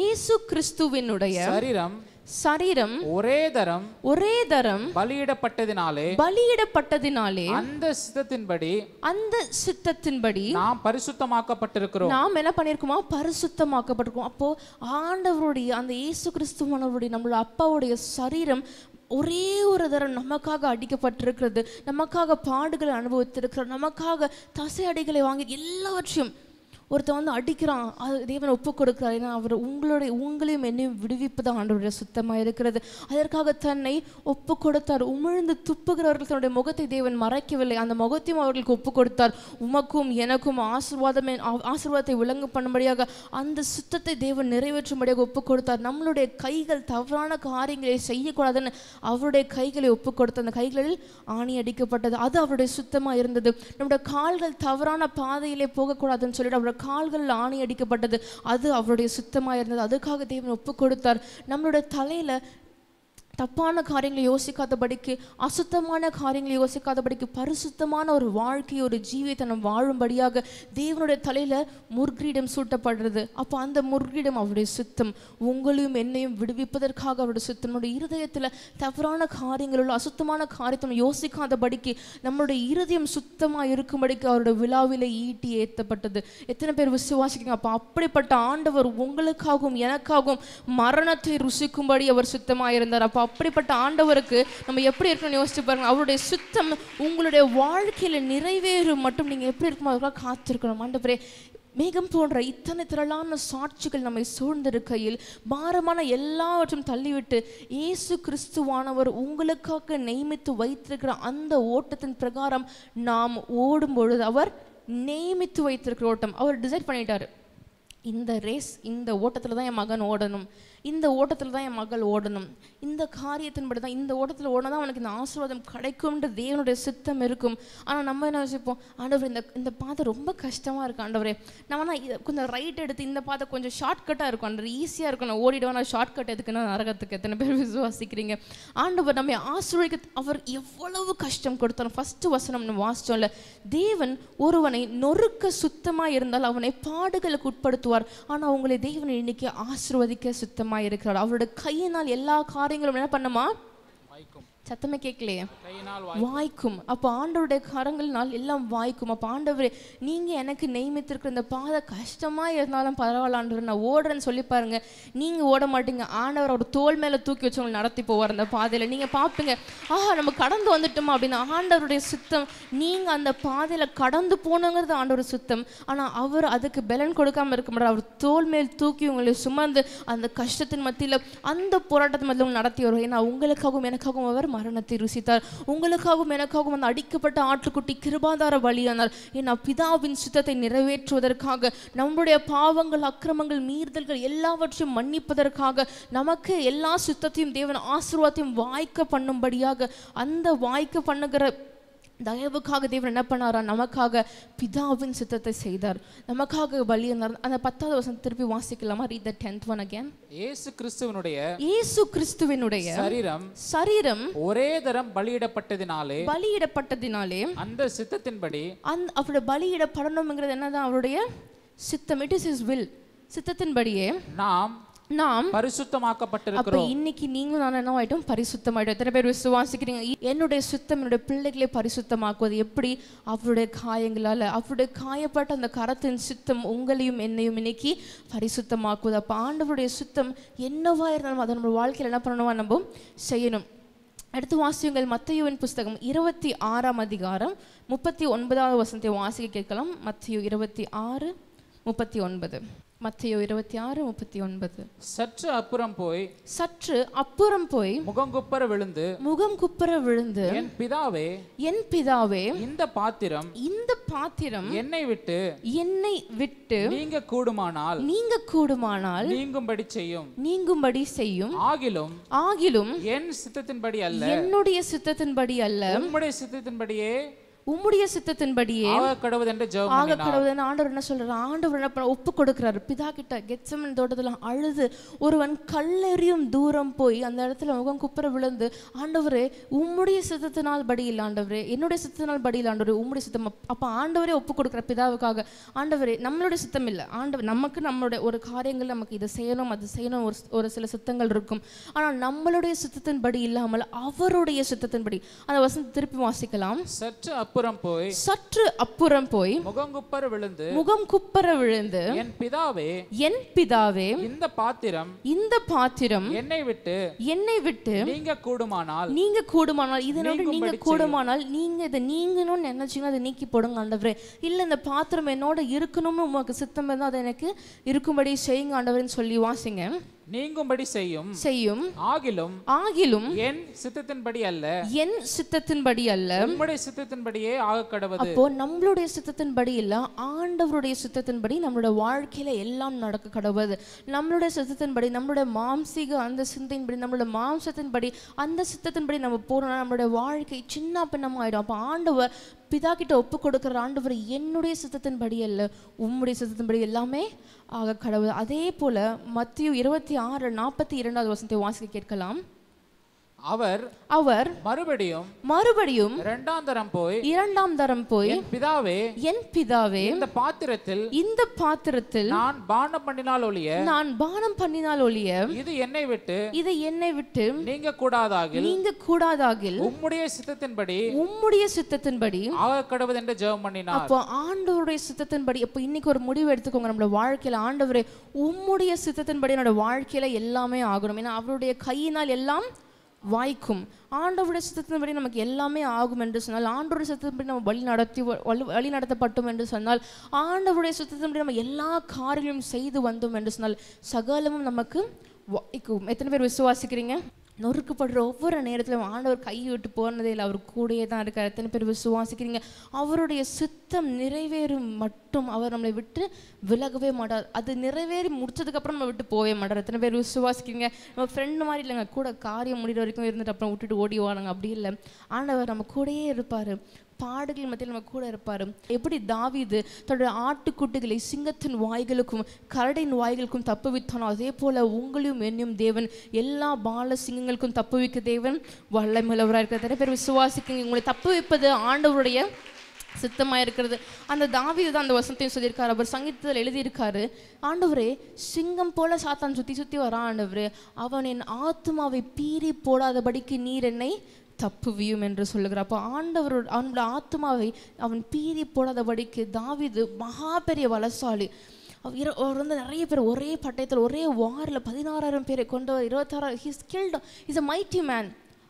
ஏசு கிறிஸ்துவினுடைய சரீரம் சரீரம் ஒரே தரம் ஒரே தரம் பலியிடப்பட்டதினாலே பலியிடப்பட்டதினாலே அந்த சித்தத்தின்படி அந்த சித்தத்தின்படி நாம் பரிசுத்தமாக்கப்பட்டிருக்கிறோம் நாம் என்ன பண்ணிருக்கோமா பரிசுத்தமாக்கப்பட்டிருக்கோம் அப்போ ஆண்டவருடைய அந்த இயேசு கிறிஸ்துவனவருடைய நம்மளோட அப்பாவுடைய சரீரம் ஒரே ஒரு தரம் நமக்காக அடிக்கப்பட்டிருக்கிறது நமக்காக பாடுகளை அனுபவித்திருக்கிறது நமக்காக தசை அடிகளை வாங்கி எல்லாவற்றையும் ஒருத்தன் வந்து அடிக்கிறான் அது தேவன் ஒப்பு கொடுக்குறாரு ஏன்னா அவர் உங்களுடைய உங்களையும் என்னையும் விடுவிப்பு தான் ஆண்டவருடைய சுத்தமாக இருக்கிறது அதற்காக தன்னை ஒப்பு கொடுத்தார் உமிழ்ந்து துப்புகிறவர்கள் தன்னுடைய முகத்தை தேவன் மறைக்கவில்லை அந்த முகத்தையும் அவர்களுக்கு ஒப்பு கொடுத்தார் உமக்கும் எனக்கும் ஆசிர்வாதமே ஆசிர்வாதத்தை விளங்கு பண்ணும்படியாக அந்த சுத்தத்தை தேவன் நிறைவேற்றும்படியாக ஒப்பு கொடுத்தார் நம்மளுடைய கைகள் தவறான காரியங்களை செய்யக்கூடாதுன்னு அவருடைய கைகளை ஒப்பு கொடுத்த அந்த கைகளில் ஆணி அடிக்கப்பட்டது அது அவருடைய சுத்தமாக இருந்தது நம்முடைய கால்கள் தவறான பாதையிலே போகக்கூடாதுன்னு சொல்லிட்டு அவருடைய கால்கள் ஆணி அடிக்கப்பட்டது அது அவருடைய சுத்தமாக இருந்தது அதுக்காக தேவன் ஒப்பு கொடுத்தார் நம்மளோட தலையில் தப்பான காரியங்களை யோசிக்காதபடிக்கு அசுத்தமான காரியங்களை யோசிக்காதபடிக்கு பரிசுத்தமான ஒரு வாழ்க்கை ஒரு ஜீவியத்தை நம்ம வாழும்படியாக தேவனுடைய தலையில் முர்கிரீடம் சூட்டப்படுறது அப்போ அந்த முர்கிரீடம் அவருடைய சுத்தம் உங்களையும் என்னையும் விடுவிப்பதற்காக அவருடைய சுத்தம் நம்முடைய இருதயத்தில் தவறான காரியங்கள் உள்ள அசுத்தமான காரியத்தை நம்ம யோசிக்காதபடிக்கு நம்மளுடைய இருதயம் சுத்தமாக இருக்கும்படிக்கு அவருடைய விழாவில் ஈட்டி ஏற்றப்பட்டது எத்தனை பேர் விசுவாசிக்கிங்க அப்போ அப்படிப்பட்ட ஆண்டவர் உங்களுக்காகவும் எனக்காகவும் மரணத்தை ருசிக்கும்படி அவர் சுத்தமாக இருந்தார் அப்போ அப்படிப்பட்ட ஆண்டவருக்கு நம்ம எப்படி இருக்கணும்னு யோசிச்சு பாருங்க அவருடைய சுத்தம் உங்களுடைய வாழ்க்கையில் நிறைவேறும் மட்டும் நீங்கள் எப்படி இருக்குமோ அதுக்காக காத்திருக்கணும் ஆண்டவரே மேகம் போன்ற இத்தனை திரளான சாட்சிகள் நம்மை சூழ்ந்திருக்கையில் பாரமான எல்லாவற்றையும் தள்ளிவிட்டு இயேசு கிறிஸ்துவானவர் உங்களுக்காக நியமித்து வைத்திருக்கிற அந்த ஓட்டத்தின் பிரகாரம் நாம் ஓடும் பொழுது அவர் நியமித்து வைத்திருக்கிற ஓட்டம் அவர் டிசைட் பண்ணிட்டார் இந்த ரேஸ் இந்த ஓட்டத்தில் தான் என் மகன் ஓடணும் இந்த ஓட்டத்தில் தான் என் மகள் ஓடணும் இந்த காரியத்தின்படி தான் இந்த ஓட்டத்தில் ஓடினா தான் அவனுக்கு இந்த ஆசீர்வாதம் கிடைக்கும்ன்ற தேவனுடைய சித்தம் இருக்கும் ஆனால் நம்ம என்ன யோசிப்போம் ஆண்டவர் இந்த இந்த பாதை ரொம்ப கஷ்டமாக இருக்கும் ஆண்டவரே நம்ம கொஞ்சம் ரைட் எடுத்து இந்த பாதை கொஞ்சம் ஷார்ட்கட்டாக இருக்கும் ஆண்டவர் ஈஸியாக இருக்கும் நான் ஓடிடுவேன் நான் ஷார்ட்கட் எதுக்குன்னா நரகத்துக்கு எத்தனை பேர் விசுவாசிக்கிறீங்க ஆண்டவர் நம்ம ஆசீர்வதிக்க அவர் எவ்வளவு கஷ்டம் கொடுத்தாலும் ஃபஸ்ட்டு வசனம் நம்ம இல்லை தேவன் ஒருவனை நொறுக்க சுத்தமாக இருந்தால் அவனை பாடுகளுக்கு உட்படுத்துவார் ஆனால் அவங்களை தேவன் இன்னைக்கு ஆசிர்வதிக்க சுத்தமாக இருக்கிறார் அவரோட கையினால் எல்லா காரியங்களும் என்ன பண்ணுமா சத்தமே கேட்கலையே வாய்க்கும் அப்போ ஆண்டவருடைய கரங்கள்னால் எல்லாம் வாய்க்கும் அப்போ ஆண்டவரே நீங்கள் எனக்கு நியமித்திருக்கிற இந்த பாதை கஷ்டமாக இருந்தாலும் பரவாயில்ல ஆண்டவர் நான் ஓடுறேன்னு சொல்லி பாருங்க நீங்கள் ஓட மாட்டீங்க ஆண்டவர் அவர் தோல் மேலே தூக்கி வச்சு உங்களை நடத்தி போவார் அந்த பாதையில் நீங்கள் பார்ப்பீங்க ஆஹா நம்ம கடந்து வந்துட்டோமா அப்படின்னு ஆண்டவருடைய சுத்தம் நீங்கள் அந்த பாதையில் கடந்து போனோங்கிறது ஆண்டவர் சுத்தம் ஆனால் அவர் அதுக்கு பலன் கொடுக்காமல் இருக்க மாட்டார் அவர் தோல் மேல் தூக்கி உங்களை சுமந்து அந்த கஷ்டத்தின் மத்தியில் அந்த போராட்டத்தின் மத்தியில் நடத்தி வருவோம் ஏன்னா உங்களுக்காகவும் எனக்காகவும் அவர் மரணத்தை ருசித்தார் உங்களுக்காகவும் எனக்காகவும் அந்த அடிக்கப்பட்ட ஆற்றுக்குட்டி கிருபாதார வழியானார் என் அப்பிதாவின் சித்தத்தை நிறைவேற்றுவதற்காக நம்முடைய பாவங்கள் அக்கிரமங்கள் மீறுதல்கள் எல்லாவற்றையும் மன்னிப்பதற்காக நமக்கு எல்லா சுத்தத்தையும் தேவன் ஆசீர்வாதத்தையும் வாய்க்க பண்ணும்படியாக அந்த வாய்க்க பண்ணுகிற தயவுக்காக தேவன் என்ன பண்ணாரா நமக்காக பிதாவின் சித்தத்தை செய்தார் நமக்காக பலி அந்த பத்தாவது வசனம் திருப்பி வாசிக்கலாமா read the tenth one again இயேசு கிறிஸ்துவினுடைய இயேசு கிறிஸ்துவினுடைய சரீரம் சரீரம் ஒரே தரம் பலியிடப்பட்டதினாலே பலியிடப்பட்டதினாலே அந்த சித்தத்தின்படி அந்த அவருடைய பலியிடப்படணும்ங்கிறது என்னதான் அவருடைய சித்தம் இட் இஸ் இஸ் வில் சித்தத்தின்படியே நாம் நாம் பரிசுத்தமாக்கப்பட்டிருக்கிறோம் இன்னைக்கு நீங்களும் நான் என்ன ஆயிட்டோம் பரிசுத்தமாயிட்டோம் எத்தனை பேர் விசுவாசிக்கிறீங்க என்னுடைய சுத்தம் என்னுடைய பிள்ளைகளை பரிசுத்தமாக்குவது எப்படி அவருடைய காயங்களால அவருடைய காயப்பட்ட அந்த கரத்தின் சுத்தம் உங்களையும் என்னையும் இன்னைக்கு பரிசுத்தமாக்குவது அப்ப ஆண்டவருடைய சுத்தம் என்னவா இருந்தாலும் அதை நம்ம வாழ்க்கையில் என்ன பண்ணணுமா நம்ம செய்யணும் அடுத்து வாசியுங்கள் மத்தியுவின் புஸ்தகம் இருபத்தி ஆறாம் அதிகாரம் முப்பத்தி ஒன்பதாவது வசனத்தை வாசிக்க கேட்கலாம் மத்தியு இருபத்தி ஆறு முப்பத்தி ஒன்பது மத்தியோ இருபத்தி ஆறு முப்பத்தி ஒன்பது சற்று அப்புறம் போய் சற்று அப்புறம் போய் முகம் குப்பர விழுந்து முகம் குப்பர விழுந்து என் பிதாவே என் பிதாவே இந்த பாத்திரம் இந்த பாத்திரம் என்னை விட்டு என்னை விட்டு நீங்க கூடுமானால் நீங்க கூடுமானால் நீங்கும்படி செய்யும் நீங்கும்படி செய்யும் ஆகிலும் ஆகிலும் என் சித்தத்தின்படி அல்ல என்னுடைய சித்தத்தின்படி அல்ல உம்முடைய சித்தத்தின்படியே உம்முடைய சித்தத்தின்படியே ஆக கடவுது ஆண்டவர் என்ன சொல்றாரு ஆண்டவர் என்ன ஒப்பு கொடுக்கிறாரு பிதா கிட்ட கெட்சமன் தோட்டத்துல அழுது ஒருவன் கல்லெறியும் தூரம் போய் அந்த இடத்துல முகம் குப்புற விழுந்து ஆண்டவரே உம்முடைய சித்தத்தினால் படியில் ஆண்டவரே என்னுடைய சித்தத்தினால் படியில் ஆண்டவரே உம்முடைய சித்தம் அப்ப ஆண்டவரே ஒப்பு கொடுக்குற பிதாவுக்காக ஆண்டவரே நம்மளுடைய சித்தம் இல்லை ஆண்டவர் நமக்கு நம்மளுடைய ஒரு காரியங்கள் நமக்கு இதை செய்யணும் அது செய்யணும் ஒரு ஒரு சில சித்தங்கள் இருக்கும் ஆனால் நம்மளுடைய சித்தத்தின் படி இல்லாமல் அவருடைய சித்தத்தின்படி அந்த வசந்த திருப்பி வாசிக்கலாம் சற்று அப்புறம் போய் சற்று அப்புறம் போய் முகம் குப்பர விழுந்து முகம் குப்பர விழுந்து என் பிதாவே என் பிதாவே இந்த பாத்திரம் இந்த பாத்திரம் என்னை விட்டு என்னை விட்டு நீங்க கூடுமானால் நீங்க கூடுமானால் இது நீங்க கூடுமானால் நீங்க இதை நீங்கணும்னு நினைச்சீங்கன்னா அதை நீக்கி போடுங்க ஆண்டவரே இல்ல இந்த பாத்திரம் என்னோட இருக்கணும்னு உங்களுக்கு சித்தம் இருந்தால் அது எனக்கு இருக்கும்படி செய்யுங்க ஆண்டவரேன்னு சொல்லி வாசிங்க நீங்கும்படி செய்யும் செய்யும் ஆகிலும் ஆகிலும் என் சித்தத்தின்படி அல்ல என் சித்தத்தின்படி அல்ல உம்முடைய சித்தத்தின்படியே ஆக கடவுள் அப்போ நம்மளுடைய சித்தத்தின்படி இல்ல ஆண்டவருடைய சித்தத்தின்படி நம்மளோட வாழ்க்கையில எல்லாம் நடக்க கடவுள் நம்மளுடைய சித்தத்தின்படி நம்மளுடைய மாம்சீக அந்த சிந்தையின்படி நம்மளோட மாம்சத்தின்படி அந்த சித்தத்தின்படி நம்ம போறோம்னா நம்மளுடைய வாழ்க்கை சின்ன பின்னமாயிடும் அப்போ ஆண்டவர் பிதா கிட்ட ஒப்பு கொடுக்குற ஆண்டவர் என்னுடைய சித்தத்தின்படி அல்ல உம்முடைய சித்தத்தின்படி எல்லாமே ஆக கடவுள் அதே போல் மத்திய இருபத்தி ஆறு நாற்பத்தி இரண்டாவது வசத்தை வாசிக்க கேட்கலாம் அவர் அவர் மறுபடியும் மறுபடியும் இரண்டாம் தரம் போய் இரண்டாம் தரம் போய் என் பிதாவே என் பிதாவே இந்த பாத்திரத்தில் இந்த பாத்திரத்தில் நான் பானம் பண்ணினால் ஒழிய நான் பானம் பண்ணினால் ஒழிய இது என்னை விட்டு இது என்னை விட்டு நீங்க கூடாதாக நீங்க கூடாதாகில் உம்முடைய சித்தத்தின்படி உம்முடைய சித்தத்தின்படி ஆக கடவுள் என்று ஜெபம் பண்ணினார் அப்போ ஆண்டவருடைய சித்தத்தின்படி இப்ப இன்னைக்கு ஒரு முடிவு எடுத்துக்கோங்க நம்மளோட வாழ்க்கையில ஆண்டவரே உம்முடைய சித்தத்தின்படி என்னோட வாழ்க்கையில எல்லாமே ஆகணும் ஏன்னா அவருடைய கையினால் எல்லாம் வாய்க்கும் ஆண்டவருடைய சித்தத்தின்படி நமக்கு எல்லாமே ஆகும் என்று சொன்னால் ஆண்டவருடைய சித்தத்தின்படி நம்ம வழி நடத்தி வழி நடத்தப்பட்டோம் என்று சொன்னால் ஆண்டவருடைய சித்தத்தின்படி நம்ம எல்லா காரியங்களும் செய்து வந்தோம் என்று சொன்னால் சகலமும் நமக்கு வாய்க்கும் எத்தனை பேர் விசுவாசிக்கிறீங்க நொறுக்கப்படுற ஒவ்வொரு நேரத்திலும் ஆண்டவர் கையை விட்டு போனதே இல்லை அவர் கூடயே தான் இருக்கார் எத்தனை பேர் விசுவாசிக்கிறீங்க அவருடைய சுத்தம் நிறைவேறும் மட்டும் அவர் நம்மளை விட்டு விலகவே மாட்டார் அது நிறைவேறி முடிச்சதுக்கப்புறம் நம்ம விட்டு போவே மாட்டார் எத்தனை பேர் விசுவாசிக்கிறீங்க நம்ம ஃப்ரெண்டு மாதிரி இல்லைங்க கூட காரியம் முடிகிற வரைக்கும் இருந்துட்டு அப்புறம் விட்டுட்டு ஓடி அப்படி இல்லை ஆண்டவர் நம்ம கூடயே இருப்பார் பாடுகள் மத்தியில் நம்ம கூட இருப்பார் எப்படி தாவிது தன்னுடைய ஆட்டுக்குட்டிகளை சிங்கத்தின் வாய்களுக்கும் கரடையின் வாய்களுக்கும் தப்பு வித்தானோ அதே போல் உங்களையும் என்னையும் தேவன் எல்லா பால சிங்கங்களுக்கும் தப்பு வைக்க தேவன் வல்லமிழவராக இருக்கிற நிறைய பேர் விசுவாசிக்குங்க உங்களை தப்பு வைப்பது ஆண்டவருடைய சித்தமாக இருக்கிறது அந்த தாவிது தான் அந்த வசனத்தையும் சொல்லியிருக்காரு அவர் சங்கீதத்தில் எழுதியிருக்காரு ஆண்டவரே சிங்கம் போல சாத்தான் சுற்றி சுற்றி வரான் ஆண்டவர் அவன் என் ஆத்மாவை பீறி போடாதபடிக்கு நீர் என்னை தப்புவியும் என்று சொல்லுகிறார் அப்போ ஆண்டவரோட அவனோட ஆத்மாவை அவன் பீதி போடாதபடிக்கு தாவிது மகா பெரிய வலசாலி அவர் வந்து நிறைய பேர் ஒரே பட்டயத்தில் ஒரே வாரில் பதினாறாயிரம் பேரை கொண்டவர் இருபத்தாறாயிரம் his guilt is a mighty man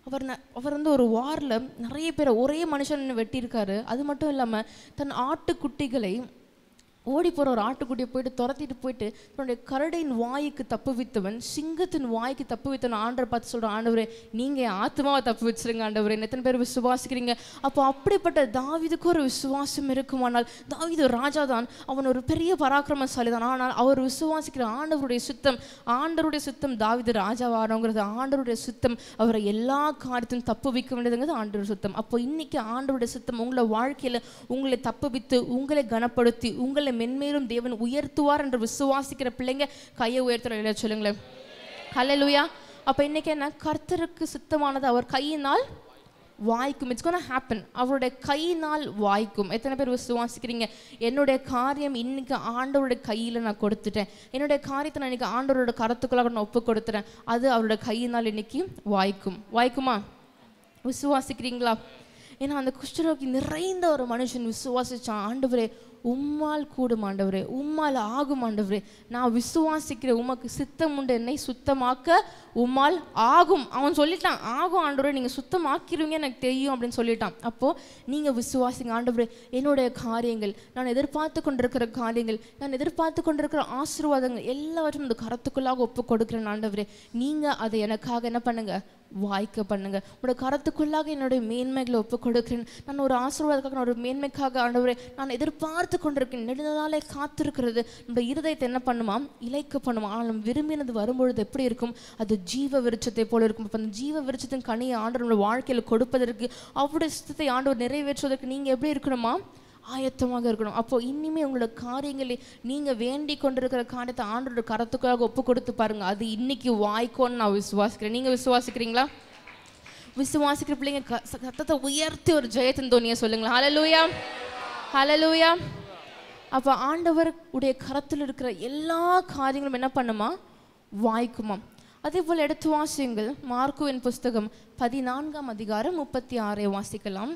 அவர் ந அவர் வந்து ஒரு வாரில் நிறைய பேரை ஒரே மனுஷன் வெட்டியிருக்காரு அது மட்டும் இல்லாமல் தன் ஆட்டுக்குட்டிகளை ஓடி போகிற ஒரு ஆட்டுக்குட்டியை போயிட்டு துரத்திட்டு போயிட்டு தன்னுடைய கரடையின் வாய்க்கு தப்பு வித்தவன் சிங்கத்தின் வாய்க்கு தப்பு வித்தவன் ஆண்டரை பார்த்து சொல்கிற ஆண்டவரே நீங்கள் ஆத்மாவை தப்பு வச்சுருங்க ஆண்டவரே எத்தனை பேர் விசுவாசிக்கிறீங்க அப்போ அப்படிப்பட்ட தாவிதுக்கு ஒரு விசுவாசம் இருக்குமானால் தாவிது ராஜா தான் அவன் ஒரு பெரிய பராக்கிரமசாலி தான் ஆனால் அவர் விசுவாசிக்கிற ஆண்டவருடைய சுத்தம் ஆண்டவருடைய சுத்தம் தாவிது ராஜாவானோங்கிறது ஆண்டவருடைய சுத்தம் அவரை எல்லா காரியத்தையும் தப்பு வைக்க வேண்டியதுங்கிறது ஆண்டவர் சுத்தம் அப்போ இன்னைக்கு ஆண்டவருடைய சுத்தம் உங்களை வாழ்க்கையில் உங்களை தப்பு வித்து உங்களை கனப்படுத்தி உங்களை மென்மேலும் தேவன் உயர்த்துவார் என்று விசுவாசிக்கிற பிள்ளைங்க கையை உயர்த்துற இல்லை சொல்லுங்களேன் லூயா அப்போ இன்றைக்கி என்ன கர்த்தருக்கு சுத்தமானது அவர் கையினால் வாய்க்கும் இட்ஸ் கோன் ஹேப்பன் அவருடைய கையினால் வாய்க்கும் எத்தனை பேர் விசுவாசிக்கிறீங்க என்னுடைய காரியம் இன்னைக்கு ஆண்டவருடைய கையில் நான் கொடுத்துட்டேன் என்னுடைய காரியத்தை நான் இன்றைக்கி ஆண்டவரோட கரத்துக்குள்ளாக நான் ஒப்பு கொடுத்துறேன் அது அவருடைய கையினால் இன்னைக்கு வாய்க்கும் வாய்க்குமா விசுவாசிக்கிறீங்களா ஏன்னா அந்த குஷ்டரோக்கி நிறைந்த ஒரு மனுஷன் விசுவாசிச்சான் ஆண்டவரே உம்மால் கூடும் ஆண்டவரே உம்மால் ஆகும் ஆண்டவரே நான் விசுவாசிக்கிற உமக்கு சித்தம் உண்டு என்னை சுத்தமாக்க உம்மால் ஆகும் அவன் சொல்லிட்டான் ஆகும் ஆண்டவரே நீங்கள் சுத்தமாக்கிடுவீங்க எனக்கு தெரியும் அப்படின்னு சொல்லிட்டான் அப்போது நீங்கள் விசுவாசிங்க ஆண்டவரே என்னுடைய காரியங்கள் நான் எதிர்பார்த்து கொண்டிருக்கிற காரியங்கள் நான் எதிர்பார்த்து கொண்டிருக்கிற ஆசீர்வாதங்கள் எல்லாவற்றையும் இந்த கரத்துக்குள்ளாக ஒப்பு கொடுக்குறேன் ஆண்டவரே நீங்கள் அதை எனக்காக என்ன பண்ணுங்கள் வாய்க்க பண்ணுங்க உங்களோட கரத்துக்குள்ளாக என்னுடைய மேன்மைகளை ஒப்பு கொடுக்குறேன் நான் ஒரு ஆசீர்வாதத்துக்காக நான் ஒரு மேன்மைக்காக ஆண்டவரே நான் எதிர்பார்த்து காத்து கொண்டிருக்க நெடுநாளை காத்திருக்கிறது நம்ம இருதயத்தை என்ன பண்ணுமா இலைக்க பண்ணுமா ஆனால் விரும்பினது வரும்பொழுது எப்படி இருக்கும் அது ஜீவ விருட்சத்தை போல இருக்கும் அப்போ அந்த ஜீவ விருட்சத்தின் கனியை ஆண்டு நம்மளோட வாழ்க்கையில் கொடுப்பதற்கு அவருடைய சித்தத்தை ஆண்டவர் நிறைவேற்றுவதற்கு நீங்கள் எப்படி இருக்கணுமா ஆயத்தமாக இருக்கணும் அப்போ இனிமே உங்களோட காரியங்களை நீங்க வேண்டி கொண்டிருக்கிற காரியத்தை ஆண்டோட கரத்துக்காக ஒப்பு கொடுத்து பாருங்க அது இன்னைக்கு வாய்க்கோன்னு நான் விசுவாசிக்கிறேன் நீங்க விசுவாசிக்கிறீங்களா விசுவாசிக்கிற பிள்ளைங்க சத்தத்தை உயர்த்தி ஒரு ஜெயத்தின் தோனியை சொல்லுங்களா ஹலலூயா ஹலலூயா அப்போ ஆண்டவர் உடைய கரத்தில் இருக்கிற எல்லா காரியங்களும் என்ன பண்ணுமா வாய்க்குமா அதே போல் எடுத்து வாசியுங்கள் மார்க்குவின் புஸ்தகம் பதினான்காம் அதிகாரம் முப்பத்தி ஆறை வாசிக்கலாம்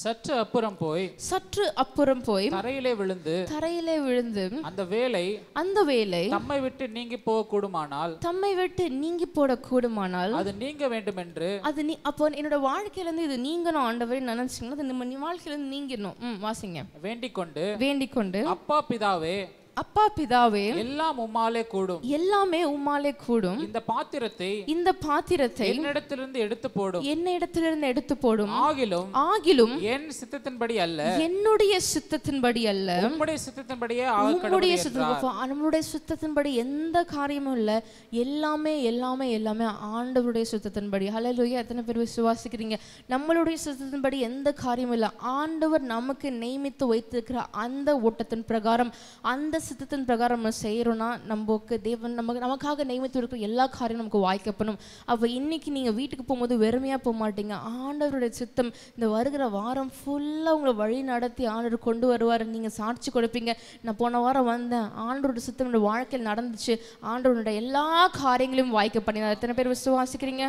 சற்று அப்புறம் போய் சற்று அப்புறம் போய் தரையிலே விழுந்து தரையிலே விழுந்து அந்த வேலை அந்த வேலை தம்மை விட்டு நீங்கி போக கூடுமானால் தம்மை விட்டு நீங்கி போட கூடுமானால் அது நீங்க வேண்டும் என்று அது நீ அப்போ என்னோட வாழ்க்கையில இருந்து இது நீங்கணும் ஆண்டவரே நினைச்சீங்கன்னா அது நம்ம வாழ்க்கையில இருந்து நீங்கிடணும் வாசிங்க வேண்டிக் கொண்டு வேண்டிக் கொண்டு அப்பா பிதாவே அப்பா பிதாவே எல்லாம் உம்மாலே கூடும் எல்லாமே உம்மாலே கூடும் இந்த பாத்திரத்தை இந்த பாத்திரத்தை என்னிடத்திலிருந்து எடுத்து போடும் என்ன இடத்திலிருந்து எடுத்து போடும் ஆகிலும் ஆகிலும் என் சித்தத்தின்படி அல்ல என்னுடைய சித்தத்தின்படி அல்ல உம்முடைய சித்தத்தின்படியே உம்முடைய சித்தத்தின்படி நம்மளுடைய சித்தத்தின்படி எந்த காரியமும் இல்ல எல்லாமே எல்லாமே எல்லாமே ஆண்டவருடைய சித்தத்தின்படி ஹalleluya எத்தனை பேர் விசுவாசிக்கிறீங்க நம்மளுடைய சித்தத்தின்படி எந்த காரியமும் இல்ல ஆண்டவர் நமக்கு நியமித்து வைத்திருக்கிற அந்த ஓட்டத்தின் பிரகாரம் அந்த சித்தத்தின் பிரகாரம் நம்ம செய்கிறோன்னா நமக்கு தேவன் நமக்கு நமக்காக நியமித்து இருக்கிற எல்லா காரியம் நமக்கு வாய்க்கப்படும் அப்போ இன்றைக்கி நீங்கள் வீட்டுக்கு போகும்போது வெறுமையாக போக மாட்டீங்க ஆண்டவருடைய சித்தம் இந்த வருகிற வாரம் ஃபுல்லாக உங்களை வழி நடத்தி ஆண்டவர் கொண்டு வருவார் நீங்கள் சாட்சி கொடுப்பீங்க நான் போன வாரம் வந்தேன் ஆண்டோட சித்தம் வாழ்க்கையில் நடந்துச்சு ஆண்டவனுடைய எல்லா காரியங்களையும் வாய்க்க பண்ணினார் எத்தனை பேர் விசுவாசிக்கிறீங்க